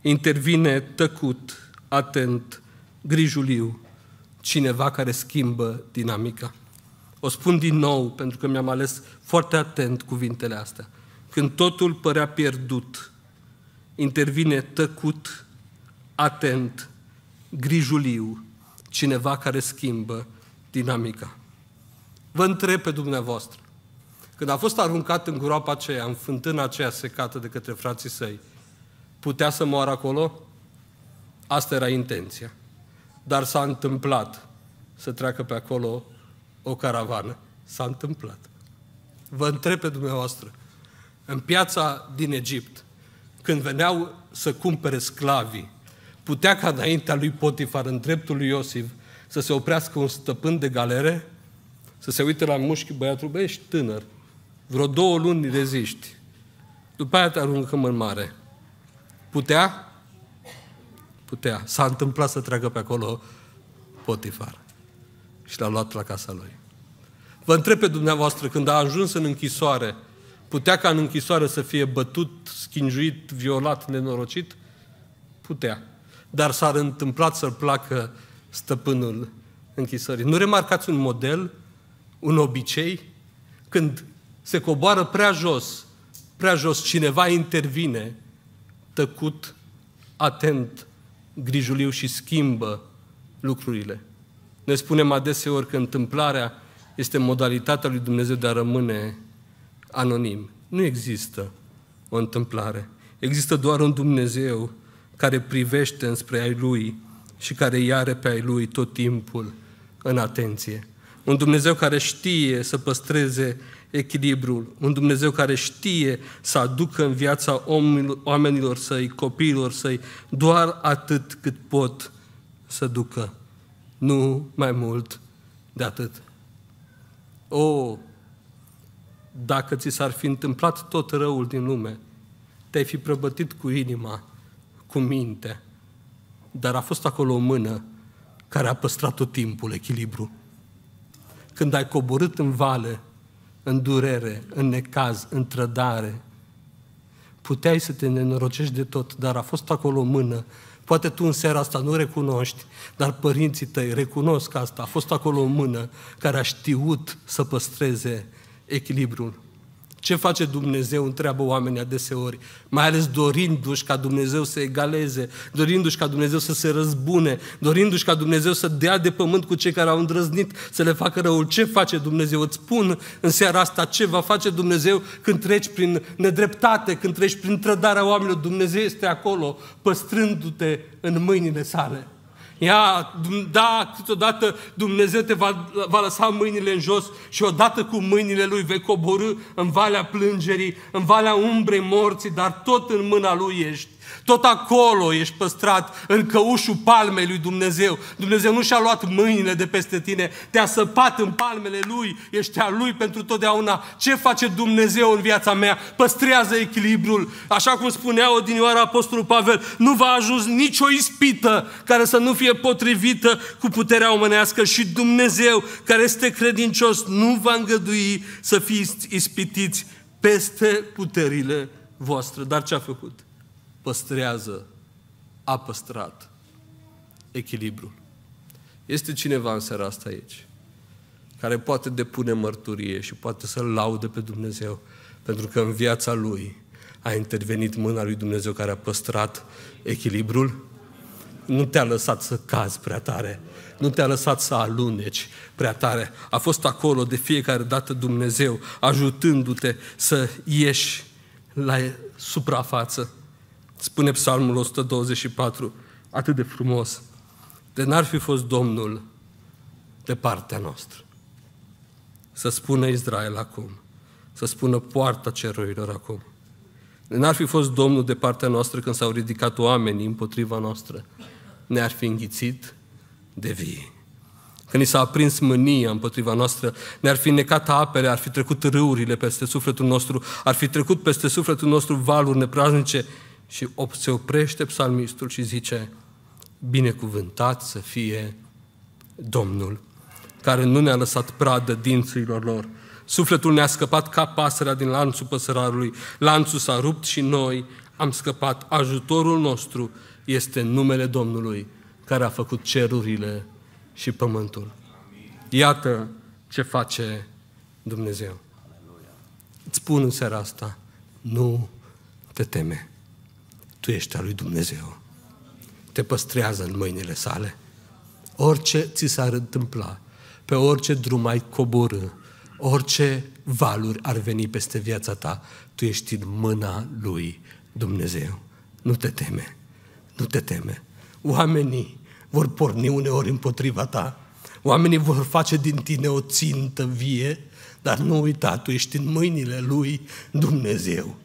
intervine tăcut, atent, grijuliu, cineva care schimbă dinamica. O spun din nou, pentru că mi-am ales foarte atent cuvintele astea. Când totul părea pierdut, intervine tăcut, atent, grijuliu, cineva care schimbă dinamica. Vă întreb pe dumneavoastră, când a fost aruncat în groapa aceea, în fântâna aceea secată de către frații săi, putea să moară acolo? Asta era intenția. Dar s-a întâmplat să treacă pe acolo o caravană. S-a întâmplat. Vă întreb pe dumneavoastră, în piața din Egipt, când veneau să cumpere sclavii, putea ca înaintea lui Potifar, în dreptul lui Iosif, să se oprească un stăpân de galere, să se uite la mușchi băiatul, băi, ești tânăr, vreo două luni reziști, după aia te aruncăm în mare. Putea? Putea. S-a întâmplat să treacă pe acolo Potifar și l-a luat la casa lui. Vă întreb pe dumneavoastră, când a ajuns în închisoare, putea ca în închisoare să fie bătut, schinjuit, violat, nenorocit? Putea. Dar s-ar întâmplat să-l placă stăpânul închisorii. Nu remarcați un model, un obicei? Când se coboară prea jos, prea jos, cineva intervine, tăcut, atent, grijuliu și schimbă lucrurile. Ne spunem adeseori că întâmplarea este modalitatea lui Dumnezeu de a rămâne anonim. Nu există o întâmplare. Există doar un Dumnezeu care privește înspre ai Lui și care iare pe ai Lui tot timpul în atenție. Un Dumnezeu care știe să păstreze echilibrul, un Dumnezeu care știe să aducă în viața omilor, oamenilor săi, copiilor săi, doar atât cât pot să ducă nu mai mult de atât. O, dacă ți s-ar fi întâmplat tot răul din lume, te-ai fi prăbătit cu inima, cu minte, dar a fost acolo o mână care a păstrat tot timpul echilibru. Când ai coborât în vale, în durere, în necaz, în trădare, puteai să te nenorocești de tot, dar a fost acolo o mână Poate tu în seara asta nu recunoști, dar părinții tăi recunosc asta. A fost acolo o mână care a știut să păstreze echilibrul. Ce face Dumnezeu, întreabă oamenii adeseori, mai ales dorindu-și ca Dumnezeu să egaleze, dorindu-și ca Dumnezeu să se răzbune, dorindu-și ca Dumnezeu să dea de pământ cu cei care au îndrăznit să le facă răul. Ce face Dumnezeu? Îți spun în seara asta ce va face Dumnezeu când treci prin nedreptate, când treci prin trădarea oamenilor. Dumnezeu este acolo, păstrându-te în mâinile sale. Ia, da, câteodată Dumnezeu te va, va lăsa mâinile în jos și odată cu mâinile Lui vei coborâ în valea plângerii, în valea umbrei morții, dar tot în mâna Lui ești. Tot acolo ești păstrat în căușul palmei lui Dumnezeu. Dumnezeu nu și-a luat mâinile de peste tine, te-a săpat în palmele Lui, ești a Lui pentru totdeauna. Ce face Dumnezeu în viața mea? Păstrează echilibrul. Așa cum spunea odinioară Apostolul Pavel, nu va ajuns nicio ispită care să nu fie potrivită cu puterea omenească și Dumnezeu, care este credincios, nu va îngădui să fiți ispitiți peste puterile voastre. Dar ce a făcut? păstrează, a păstrat echilibrul. Este cineva în seara asta aici care poate depune mărturie și poate să-L laude pe Dumnezeu pentru că în viața lui a intervenit mâna lui Dumnezeu care a păstrat echilibrul? Nu te-a lăsat să cazi prea tare, nu te-a lăsat să aluneci prea tare. A fost acolo de fiecare dată Dumnezeu ajutându-te să ieși la suprafață. Spune Psalmul 124, atât de frumos, de n-ar fi fost Domnul de partea noastră. Să spună Israel acum, să spună poarta cerurilor acum. De n-ar fi fost Domnul de partea noastră când s-au ridicat oamenii împotriva noastră. Ne-ar fi înghițit de vie. Când i s-a aprins mânia împotriva noastră, ne-ar fi necat apele, ar fi trecut râurile peste sufletul nostru, ar fi trecut peste sufletul nostru valuri nepraznice, și se oprește psalmistul și zice, binecuvântat să fie Domnul, care nu ne-a lăsat pradă dințurilor lor. Sufletul ne-a scăpat ca pasărea din lanțul păsărarului. Lanțul s-a rupt și noi am scăpat. Ajutorul nostru este numele Domnului, care a făcut cerurile și pământul. Iată ce face Dumnezeu. Îți spun în seara asta, nu te teme tu ești al lui Dumnezeu. Te păstrează în mâinile sale. Orice ți s-ar întâmpla, pe orice drum ai coborâ, orice valuri ar veni peste viața ta, tu ești în mâna lui Dumnezeu. Nu te teme, nu te teme. Oamenii vor porni uneori împotriva ta, oamenii vor face din tine o țintă vie, dar nu uita, tu ești în mâinile lui Dumnezeu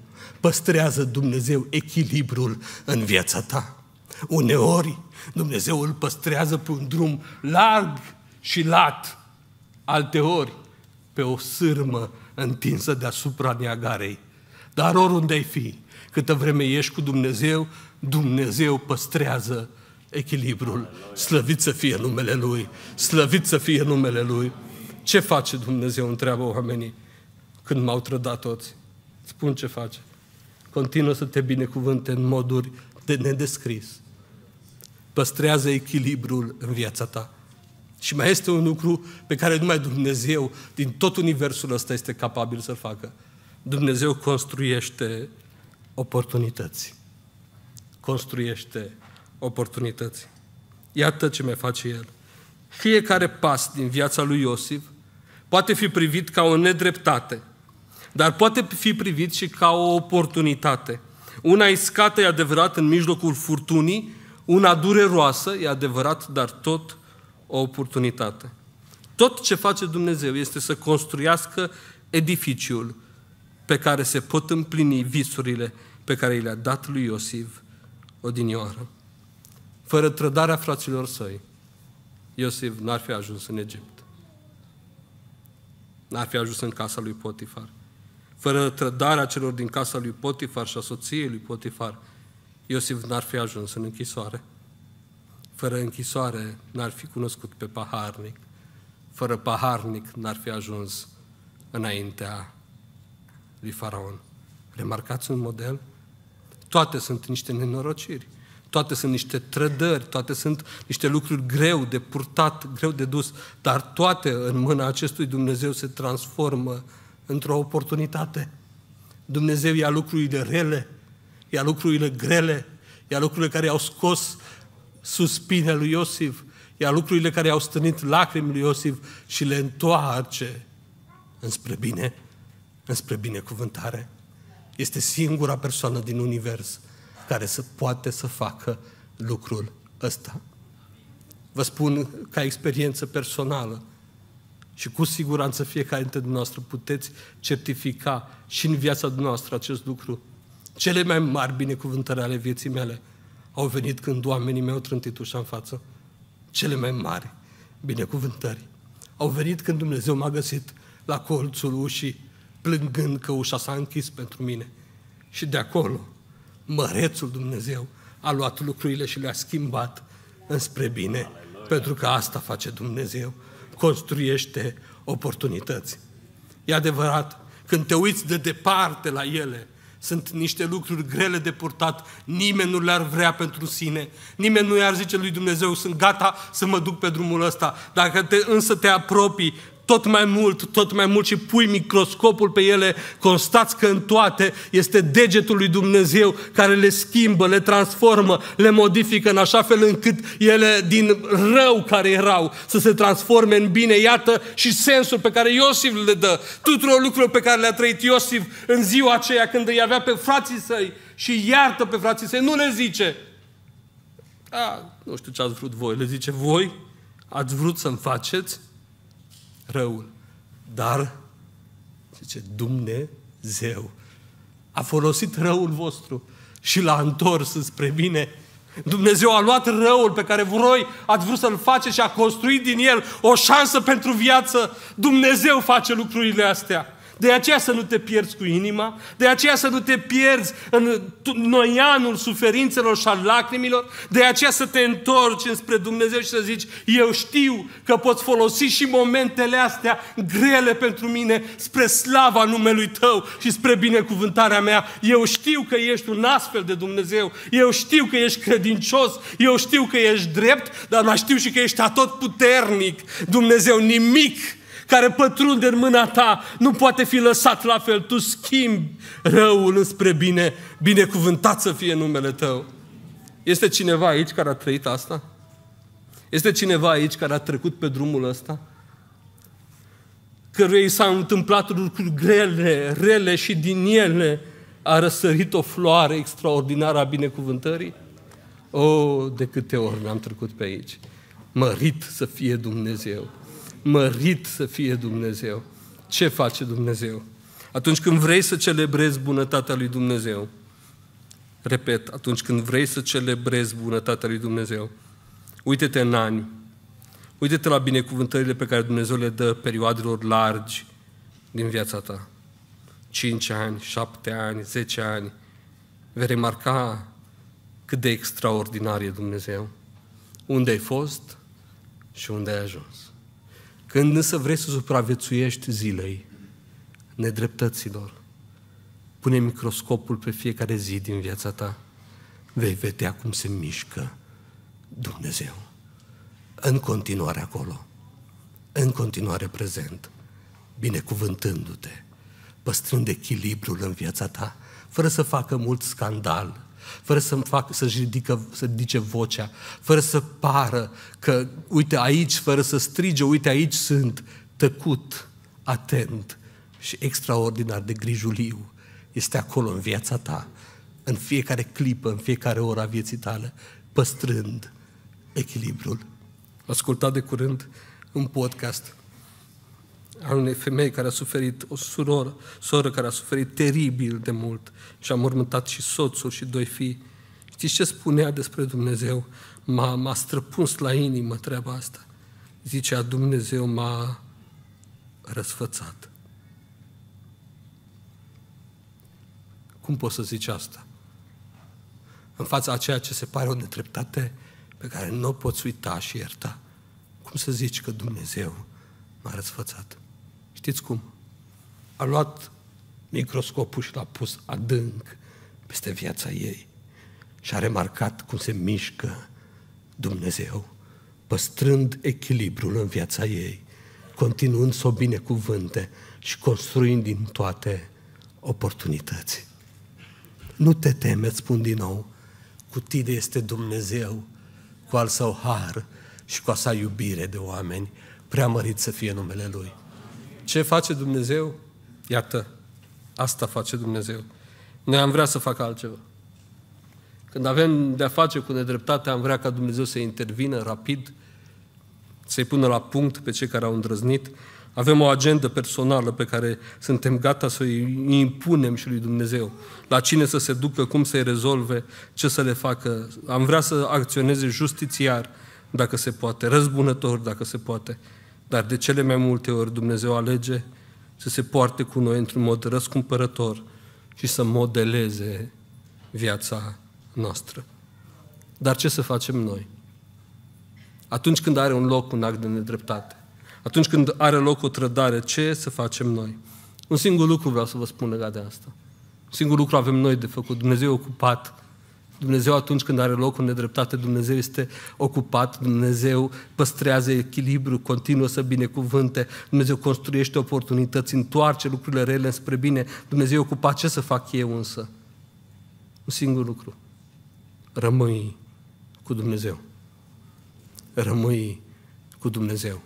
păstrează Dumnezeu echilibrul în viața ta. Uneori Dumnezeu îl păstrează pe un drum larg și lat, alteori pe o sârmă întinsă deasupra neagarei. Dar oriunde ai fi, câtă vreme ești cu Dumnezeu, Dumnezeu păstrează echilibrul. Slăvit să fie numele Lui! Slăvit să fie numele Lui! Ce face Dumnezeu, întreabă oamenii, când m-au trădat toți? Spun ce face continuă să te binecuvânte în moduri de nedescris. Păstrează echilibrul în viața ta. Și mai este un lucru pe care numai Dumnezeu din tot universul ăsta este capabil să facă. Dumnezeu construiește oportunități. Construiește oportunități. Iată ce mai face el. Fiecare pas din viața lui Iosif poate fi privit ca o nedreptate – dar poate fi privit și ca o oportunitate. Una iscată e adevărat în mijlocul furtunii, una dureroasă e adevărat, dar tot o oportunitate. Tot ce face Dumnezeu este să construiască edificiul pe care se pot împlini visurile pe care i le-a dat lui Iosif odinioară. Fără trădarea fraților săi, Iosif n-ar fi ajuns în Egipt. N-ar fi ajuns în casa lui Potifar. Fără trădarea celor din casa lui Potifar și a soției lui Potifar, Iosif n-ar fi ajuns în închisoare. Fără închisoare n-ar fi cunoscut pe paharnic. Fără paharnic n-ar fi ajuns înaintea lui Faraon. Remarcați un model? Toate sunt niște nenorociri, toate sunt niște trădări, toate sunt niște lucruri greu de purtat, greu de dus, dar toate în mâna acestui Dumnezeu se transformă într-o oportunitate. Dumnezeu ia lucrurile rele, ia lucrurile grele, ia lucrurile care au scos suspine lui Iosif, ia lucrurile care au stănit lacrimi lui Iosif și le întoarce înspre bine, înspre binecuvântare. Este singura persoană din univers care să poate să facă lucrul ăsta. Vă spun ca experiență personală, și cu siguranță fiecare dintre dumneavoastră puteți certifica și în viața dumneavoastră acest lucru. Cele mai mari binecuvântări ale vieții mele au venit când oamenii mei au trântit ușa în față. Cele mai mari binecuvântări au venit când Dumnezeu m-a găsit la colțul ușii, plângând că ușa s-a închis pentru mine. Și de acolo, mărețul Dumnezeu a luat lucrurile și le-a schimbat înspre bine, Aleluia. pentru că asta face Dumnezeu construiește oportunități. E adevărat, când te uiți de departe la ele, sunt niște lucruri grele de purtat, nimeni nu le-ar vrea pentru sine, nimeni nu i-ar zice lui Dumnezeu, sunt gata să mă duc pe drumul ăsta. Dacă te, însă te apropii tot mai mult, tot mai mult și pui microscopul pe ele, constați că în toate este degetul lui Dumnezeu care le schimbă, le transformă, le modifică în așa fel încât ele din rău care erau să se transforme în bine. Iată și sensul pe care Iosif le dă tuturor lucrurilor pe care le-a trăit Iosif în ziua aceea când îi avea pe frații săi și iartă pe frații săi. Nu le zice, a, ah, nu știu ce ați vrut voi, le zice voi, ați vrut să-mi faceți răul. Dar, zice, Dumnezeu a folosit răul vostru și l-a întors spre mine. Dumnezeu a luat răul pe care voi ați vrut să-l faceți și a construit din el o șansă pentru viață. Dumnezeu face lucrurile astea. De aceea să nu te pierzi cu inima, de aceea să nu te pierzi în noianul suferințelor și al lacrimilor, de aceea să te întorci înspre Dumnezeu și să zici, eu știu că poți folosi și momentele astea grele pentru mine spre slava numelui Tău și spre binecuvântarea mea. Eu știu că ești un astfel de Dumnezeu, eu știu că ești credincios, eu știu că ești drept, dar mai știu și că ești atot puternic. Dumnezeu, nimic care pătrunde în mâna ta, nu poate fi lăsat la fel. Tu schimbi răul înspre bine, binecuvântat să fie numele tău. Este cineva aici care a trăit asta? Este cineva aici care a trecut pe drumul ăsta? Căruia i s-au întâmplat lucruri grele, rele și din ele a răsărit o floare extraordinară a binecuvântării? O, oh, de câte ori n-am trecut pe aici. Mărit să fie Dumnezeu! mărit să fie Dumnezeu. Ce face Dumnezeu? Atunci când vrei să celebrezi bunătatea lui Dumnezeu, repet, atunci când vrei să celebrezi bunătatea lui Dumnezeu, uite-te în ani, uite-te la binecuvântările pe care Dumnezeu le dă perioadelor largi din viața ta. 5 ani, 7 ani, 10 ani, vei remarca cât de extraordinar e Dumnezeu, unde ai fost și unde ai ajuns. Când însă vrei să supraviețuiești zilei nedreptăților, pune microscopul pe fiecare zi din viața ta, vei vedea cum se mișcă Dumnezeu. În continuare acolo, în continuare prezent, binecuvântându-te, păstrând echilibrul în viața ta, fără să facă mult scandal, fără să-mi fac, să-și ridică, să ridice vocea, fără să pară că, uite aici, fără să strige, uite aici sunt, tăcut, atent și extraordinar de grijuliu. Este acolo în viața ta, în fiecare clipă, în fiecare oră a vieții tale, păstrând echilibrul. Ascultat de curând un podcast al unei femei care a suferit, o suror, soră care a suferit teribil de mult și a mormântat și soțul și doi fii. Știți ce spunea despre Dumnezeu? M-a, m-a străpuns la inimă treaba asta. Zicea, Dumnezeu m-a răsfățat. Cum poți să zici asta? În fața a ceea ce se pare o nedreptate pe care nu o poți uita și ierta. Cum să zici că Dumnezeu m-a răsfățat? Știți cum? A luat microscopul și l-a pus adânc peste viața ei și a remarcat cum se mișcă Dumnezeu, păstrând echilibrul în viața ei, continuând să o binecuvânte și construind din toate oportunități. Nu te teme, îți spun din nou, cu tine este Dumnezeu, cu al său har și cu a sa iubire de oameni, preamărit să fie numele Lui. Ce face Dumnezeu? Iată, asta face Dumnezeu. Noi am vrea să facă altceva. Când avem de-a face cu nedreptate, am vrea ca Dumnezeu să intervină rapid, să-i pună la punct pe cei care au îndrăznit. Avem o agendă personală pe care suntem gata să îi impunem și lui Dumnezeu. La cine să se ducă, cum să-i rezolve, ce să le facă. Am vrea să acționeze justițiar, dacă se poate, răzbunător, dacă se poate. Dar de cele mai multe ori Dumnezeu alege să se poarte cu noi într-un mod răscumpărător și să modeleze viața noastră. Dar ce să facem noi? Atunci când are un loc un act de nedreptate, atunci când are loc o trădare, ce să facem noi? Un singur lucru vreau să vă spun legat de asta. Un singur lucru avem noi de făcut. Dumnezeu e ocupat Dumnezeu atunci când are loc o nedreptate, Dumnezeu este ocupat, Dumnezeu păstrează echilibru, continuă să binecuvânte, Dumnezeu construiește oportunități, întoarce lucrurile rele spre bine, Dumnezeu e ocupat, ce să fac eu însă? Un singur lucru, rămâi cu Dumnezeu. Rămâi cu Dumnezeu.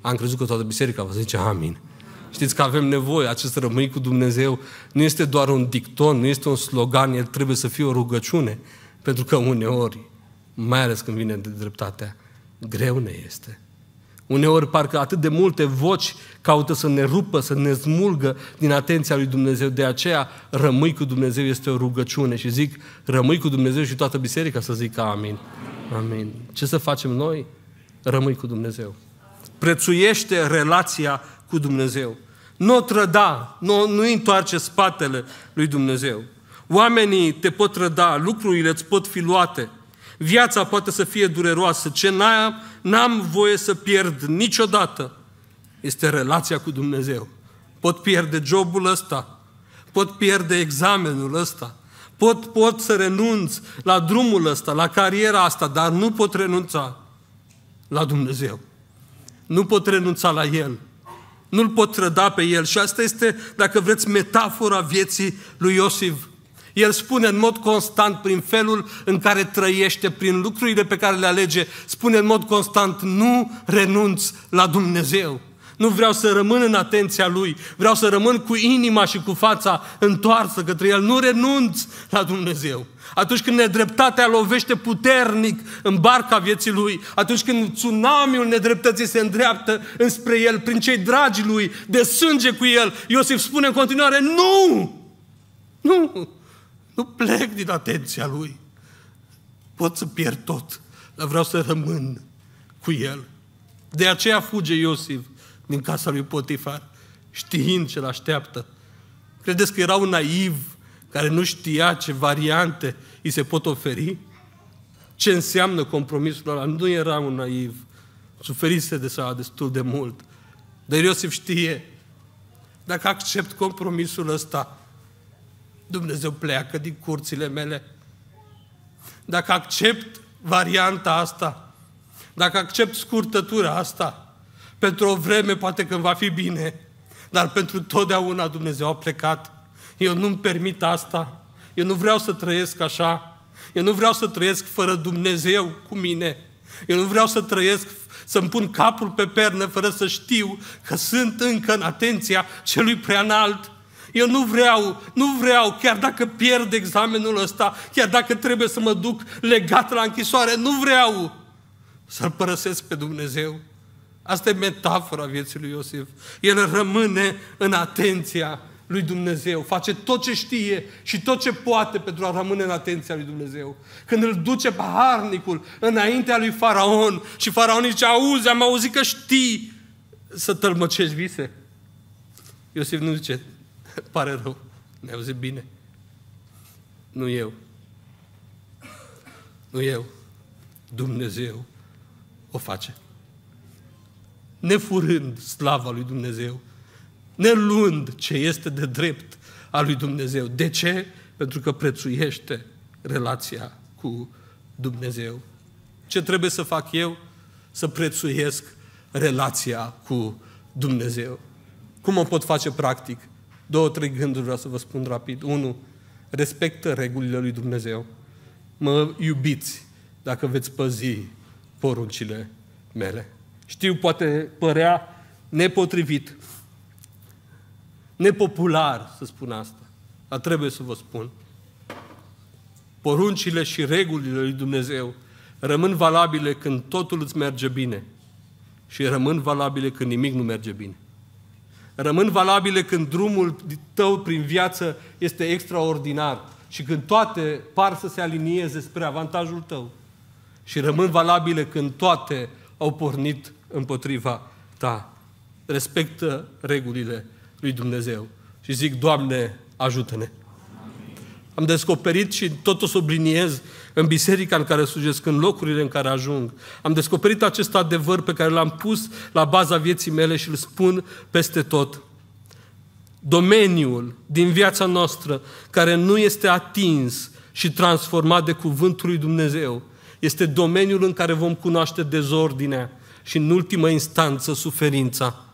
Am crezut că toată biserica vă zice amin. Știți că avem nevoie acest rămâi cu Dumnezeu. Nu este doar un dicton, nu este un slogan, el trebuie să fie o rugăciune. Pentru că uneori, mai ales când vine de dreptatea, greu ne este. Uneori parcă atât de multe voci caută să ne rupă, să ne smulgă din atenția lui Dumnezeu. De aceea, rămâi cu Dumnezeu este o rugăciune. Și zic, rămâi cu Dumnezeu și toată biserica să zică amin. Amin. Ce să facem noi? Rămâi cu Dumnezeu. Prețuiește relația cu Dumnezeu nu o trăda, nu, nu întoarce spatele lui Dumnezeu. Oamenii te pot trăda, lucrurile îți pot fi luate. Viața poate să fie dureroasă. Ce n-am, n-am voie să pierd niciodată este relația cu Dumnezeu. Pot pierde jobul ăsta, pot pierde examenul ăsta, pot, pot să renunț la drumul ăsta, la cariera asta, dar nu pot renunța la Dumnezeu. Nu pot renunța la El. Nu-l pot trăda pe el. Și asta este, dacă vreți, metafora vieții lui Iosif. El spune în mod constant, prin felul în care trăiește, prin lucrurile pe care le alege, spune în mod constant, nu renunț la Dumnezeu. Nu vreau să rămân în atenția Lui. Vreau să rămân cu inima și cu fața întoarsă către El. Nu renunț la Dumnezeu. Atunci când nedreptatea lovește puternic în barca vieții lui, atunci când tsunamiul nedreptății se îndreaptă înspre el, prin cei dragi lui, de sânge cu el, Iosif spune în continuare, nu! Nu! Nu plec din atenția lui. Pot să pierd tot, dar vreau să rămân cu el. De aceea fuge Iosif din casa lui Potifar, știind ce-l așteaptă. Credeți că era un naiv care nu știa ce variante îi se pot oferi? Ce înseamnă compromisul ăla? Nu era un naiv. Suferise de sa destul de mult. Dar Iosif știe, dacă accept compromisul ăsta, Dumnezeu pleacă din curțile mele. Dacă accept varianta asta, dacă accept scurtătura asta, pentru o vreme poate când va fi bine, dar pentru totdeauna Dumnezeu a plecat. Eu nu-mi permit asta. Eu nu vreau să trăiesc așa. Eu nu vreau să trăiesc fără Dumnezeu cu mine. Eu nu vreau să trăiesc, să-mi pun capul pe pernă fără să știu că sunt încă în atenția celui preanalt. Eu nu vreau, nu vreau, chiar dacă pierd examenul ăsta, chiar dacă trebuie să mă duc legat la închisoare, nu vreau să-L părăsesc pe Dumnezeu. Asta e metafora vieții lui Iosif. El rămâne în atenția lui Dumnezeu. Face tot ce știe și tot ce poate pentru a rămâne în atenția lui Dumnezeu. Când îl duce paharnicul înaintea lui Faraon și Faraon zice, auzi, am auzit că știi să tălmăcești vise. Iosif nu zice, pare rău, ne auzi bine. Nu eu. Nu eu. Dumnezeu o face nefurând slava lui Dumnezeu, ne luând ce este de drept al lui Dumnezeu. De ce? Pentru că prețuiește relația cu Dumnezeu. Ce trebuie să fac eu? Să prețuiesc relația cu Dumnezeu. Cum o pot face practic? Două, trei gânduri vreau să vă spun rapid. Unu, respectă regulile lui Dumnezeu. Mă iubiți dacă veți păzi poruncile mele. Știu, poate părea nepotrivit, nepopular să spun asta, dar trebuie să vă spun. Poruncile și regulile lui Dumnezeu rămân valabile când totul îți merge bine și rămân valabile când nimic nu merge bine. Rămân valabile când drumul tău prin viață este extraordinar și când toate par să se alinieze spre avantajul tău. Și rămân valabile când toate au pornit împotriva ta. Respectă regulile lui Dumnezeu. Și zic, Doamne, ajută-ne! Am descoperit și tot o subliniez în biserica în care sugesc, în locurile în care ajung. Am descoperit acest adevăr pe care l-am pus la baza vieții mele și îl spun peste tot. Domeniul din viața noastră care nu este atins și transformat de Cuvântul lui Dumnezeu este domeniul în care vom cunoaște dezordinea, și, în ultimă instanță, suferința.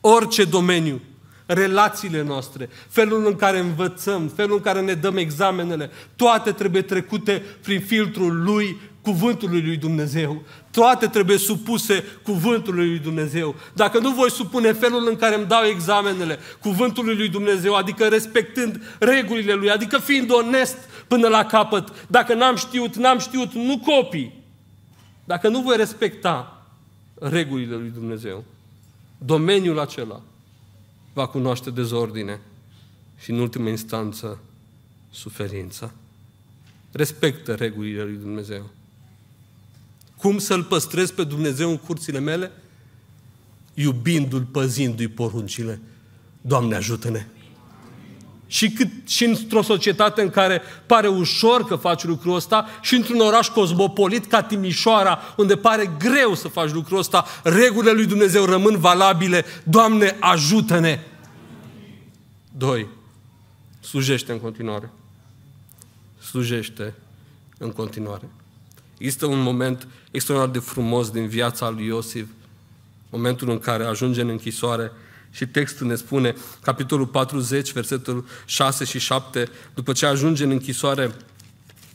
Orice domeniu, relațiile noastre, felul în care învățăm, felul în care ne dăm examenele, toate trebuie trecute prin filtrul lui, cuvântului lui Dumnezeu. Toate trebuie supuse cuvântului lui Dumnezeu. Dacă nu voi supune felul în care îmi dau examenele cuvântului lui Dumnezeu, adică respectând regulile lui, adică fiind onest până la capăt, dacă n-am știut, n-am știut, nu copii. Dacă nu voi respecta regulile lui Dumnezeu. Domeniul acela va cunoaște dezordine și, în ultimă instanță, suferința. Respectă regulile lui Dumnezeu. Cum să-L păstrez pe Dumnezeu în curțile mele? Iubindu-L, păzindu-I poruncile. Doamne, ajută-ne! și, cât, și într-o societate în care pare ușor că faci lucrul ăsta și într-un oraș cosmopolit ca Timișoara, unde pare greu să faci lucrul ăsta, regulile lui Dumnezeu rămân valabile. Doamne, ajută-ne! Doi. Slujește în continuare. Slujește în continuare. Există un moment extraordinar de frumos din viața lui Iosif, momentul în care ajunge în închisoare și textul ne spune, capitolul 40, versetul 6 și 7, după ce ajunge în închisoare,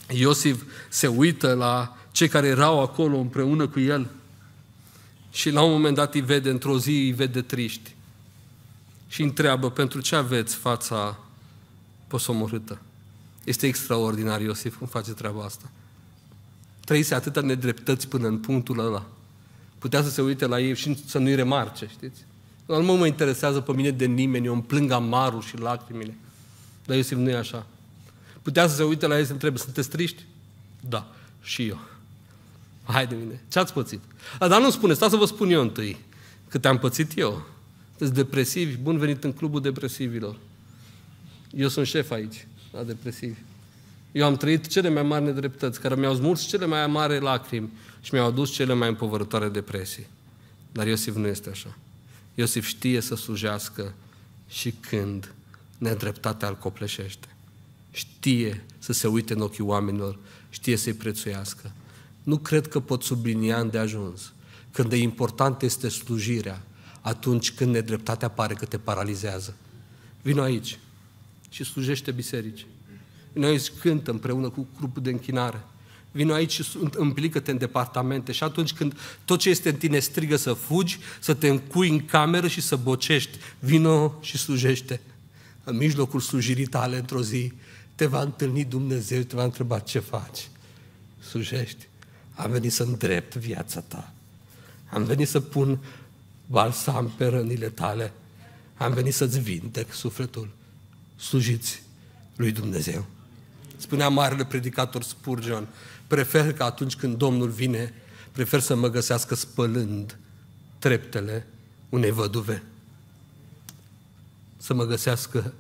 Iosif se uită la cei care erau acolo împreună cu el și la un moment dat îi vede, într-o zi îi vede triști și întreabă, pentru ce aveți fața posomorâtă? Este extraordinar, Iosif, cum face treaba asta. Trăise atâta nedreptăți până în punctul ăla. Putea să se uite la ei și să nu-i remarce, știți? Dar nu mă interesează pe mine de nimeni, eu îmi plâng amarul și lacrimile. Dar Iosif nu e așa. Putea să se uite la el și să întrebe, sunteți triști? Da, și eu. Hai de mine, ce ați pățit? Dar nu spune, stați să vă spun eu întâi cât am pățit eu. Sunteți depresivi? Bun venit în clubul depresivilor. Eu sunt șef aici, la depresivi. Eu am trăit cele mai mari nedreptăți, care mi-au smuls cele mai mari lacrimi și mi-au adus cele mai împovărătoare depresii. Dar Iosif nu este așa. Iosif știe să slujească și când nedreptatea îl copleșește. Știe să se uite în ochii oamenilor, știe să-i prețuiască. Nu cred că pot sublinia de ajuns când de important este slujirea atunci când nedreptatea pare că te paralizează. Vino aici și slujește biserici. Noi aici cântă împreună cu grupul de închinare. Vino aici și împlică-te în departamente și atunci când tot ce este în tine strigă să fugi, să te încui în cameră și să bocești, vino și slujește. În mijlocul slujirii tale, într-o zi, te va întâlni Dumnezeu, te va întreba ce faci. Slujești. Am venit să îndrept viața ta. Am venit să pun balsam pe rănile tale. Am venit să-ți vindec sufletul. Slujiți lui Dumnezeu. Spunea marele predicator Spurgeon, Prefer că atunci când Domnul vine, prefer să mă găsească spălând treptele unei văduve. Să mă găsească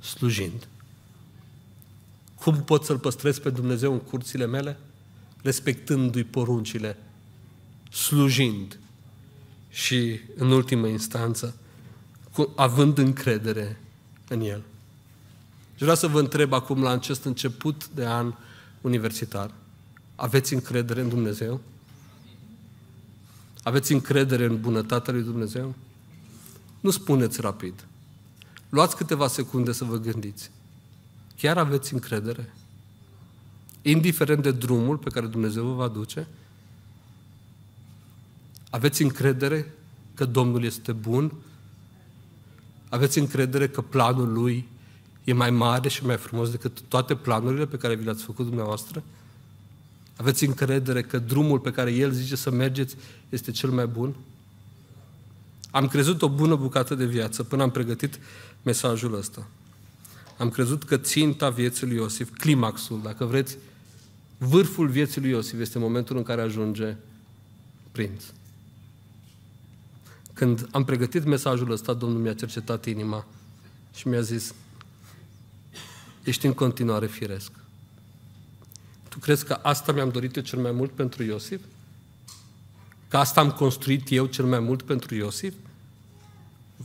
slujind. Cum pot să-L păstrez pe Dumnezeu în curțile mele? Respectându-i poruncile, slujind și, în ultimă instanță, cu, având încredere în El. Și vreau să vă întreb acum, la acest început de an universitar, aveți încredere în Dumnezeu? Aveți încredere în bunătatea lui Dumnezeu? Nu spuneți rapid. Luați câteva secunde să vă gândiți. Chiar aveți încredere? Indiferent de drumul pe care Dumnezeu vă va duce, aveți încredere că Domnul este bun? Aveți încredere că planul Lui e mai mare și mai frumos decât toate planurile pe care vi le-ați făcut dumneavoastră? Aveți încredere că drumul pe care El zice să mergeți este cel mai bun? Am crezut o bună bucată de viață până am pregătit mesajul ăsta. Am crezut că ținta vieții lui Iosif, climaxul, dacă vreți, vârful vieții lui Iosif este momentul în care ajunge prinț. Când am pregătit mesajul ăsta, Domnul mi-a cercetat inima și mi-a zis, ești în continuare firesc. Tu crezi că asta mi-am dorit eu cel mai mult pentru Iosif? Că asta am construit eu cel mai mult pentru Iosif?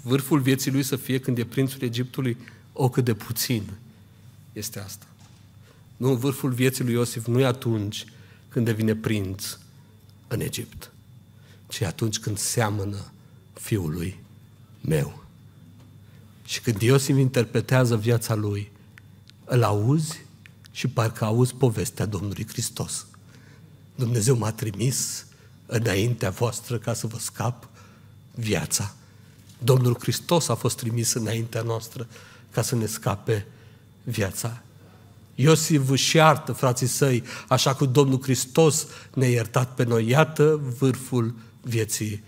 Vârful vieții lui să fie când e prințul Egiptului, o cât de puțin este asta. Nu, vârful vieții lui Iosif nu e atunci când devine prinț în Egipt, ci atunci când seamănă fiului meu. Și când Iosif interpretează viața lui, îl auzi și parcă auzi povestea Domnului Hristos. Dumnezeu m-a trimis înaintea voastră ca să vă scap viața. Domnul Hristos a fost trimis înaintea noastră ca să ne scape viața. Iosif își iartă frații săi, așa cum Domnul Hristos ne-a iertat pe noi. Iată vârful vieții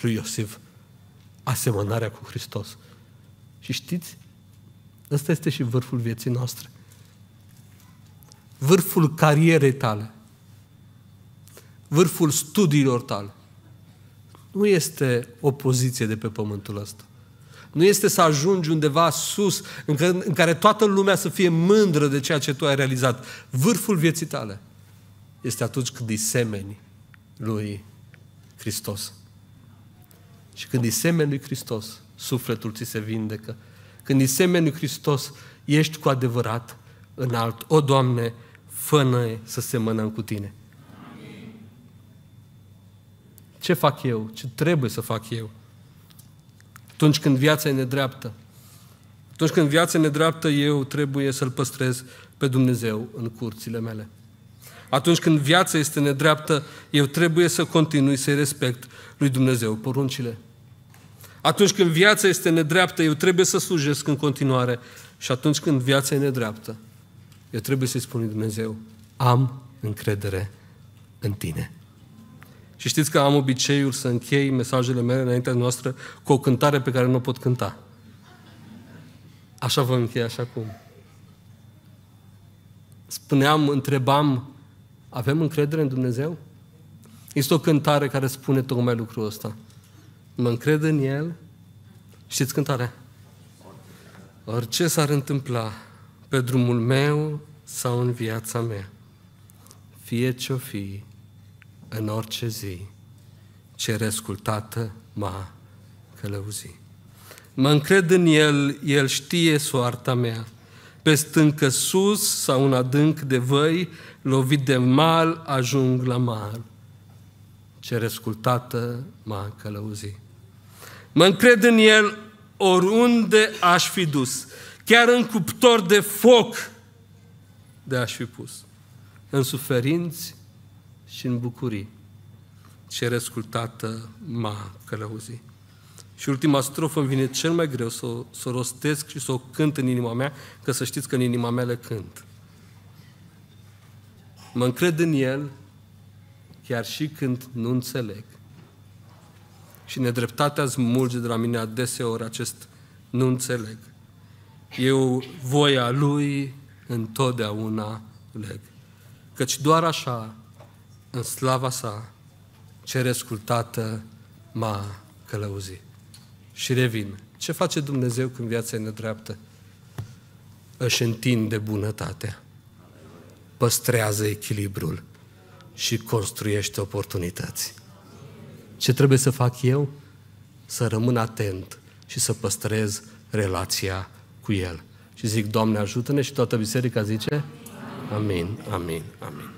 lui Iosif, asemănarea cu Hristos. Și știți, ăsta este și vârful vieții noastre vârful carierei tale, vârful studiilor tale, nu este o poziție de pe pământul ăsta. Nu este să ajungi undeva sus, în care, toată lumea să fie mândră de ceea ce tu ai realizat. Vârful vieții tale este atunci când îi semeni lui Hristos. Și când îi semeni lui Hristos, sufletul ți se vindecă. Când îi semeni lui Hristos, ești cu adevărat înalt. O, Doamne, fă să semănăm cu tine. Amin. Ce fac eu? Ce trebuie să fac eu? Atunci când viața e nedreaptă, atunci când viața e nedreaptă, eu trebuie să-L păstrez pe Dumnezeu în curțile mele. Atunci când viața este nedreaptă, eu trebuie să continui să-i respect lui Dumnezeu poruncile. Atunci când viața este nedreaptă, eu trebuie să slujesc în continuare. Și atunci când viața e nedreaptă, eu trebuie să-i spun lui Dumnezeu, am încredere în tine. Și știți că am obiceiul să închei mesajele mele înaintea noastră cu o cântare pe care nu o pot cânta. Așa vă închei, așa cum. Spuneam, întrebam, avem încredere în Dumnezeu? Este o cântare care spune tocmai lucrul ăsta. Mă încred în El. Știți cântarea? Orice s-ar întâmpla, pe drumul meu sau în viața mea. Fie ce-o fi, în orice zi, cerescul Tată m-a călăuzit. Mă încred în El, El știe soarta mea. Pe stâncă sus sau un adânc de văi, lovit de mal, ajung la mal. Cerescul Tată m-a călăuzit. Mă încred în El oriunde aș fi dus chiar în cuptor de foc, de aș fi pus, în suferinți și în bucurii. Ce răscultată m-a călăuzit. Și ultima strofă îmi vine cel mai greu să o, să o rostesc și să o cânt în inima mea, că să știți că în inima mea le cânt. Mă încred în El, chiar și când nu înțeleg. Și nedreptatea smulge de la mine adeseori acest nu înțeleg. Eu voia Lui întotdeauna leg. Căci doar așa, în slava sa, cerescul Tată m-a călăuzit. Și revin. Ce face Dumnezeu când viața e nedreaptă? Își întinde bunătatea, păstrează echilibrul și construiește oportunități. Ce trebuie să fac eu? Să rămân atent și să păstrez relația cu el. Și zic, Doamne ajută-ne și toată biserica zice, amin, amin, amin.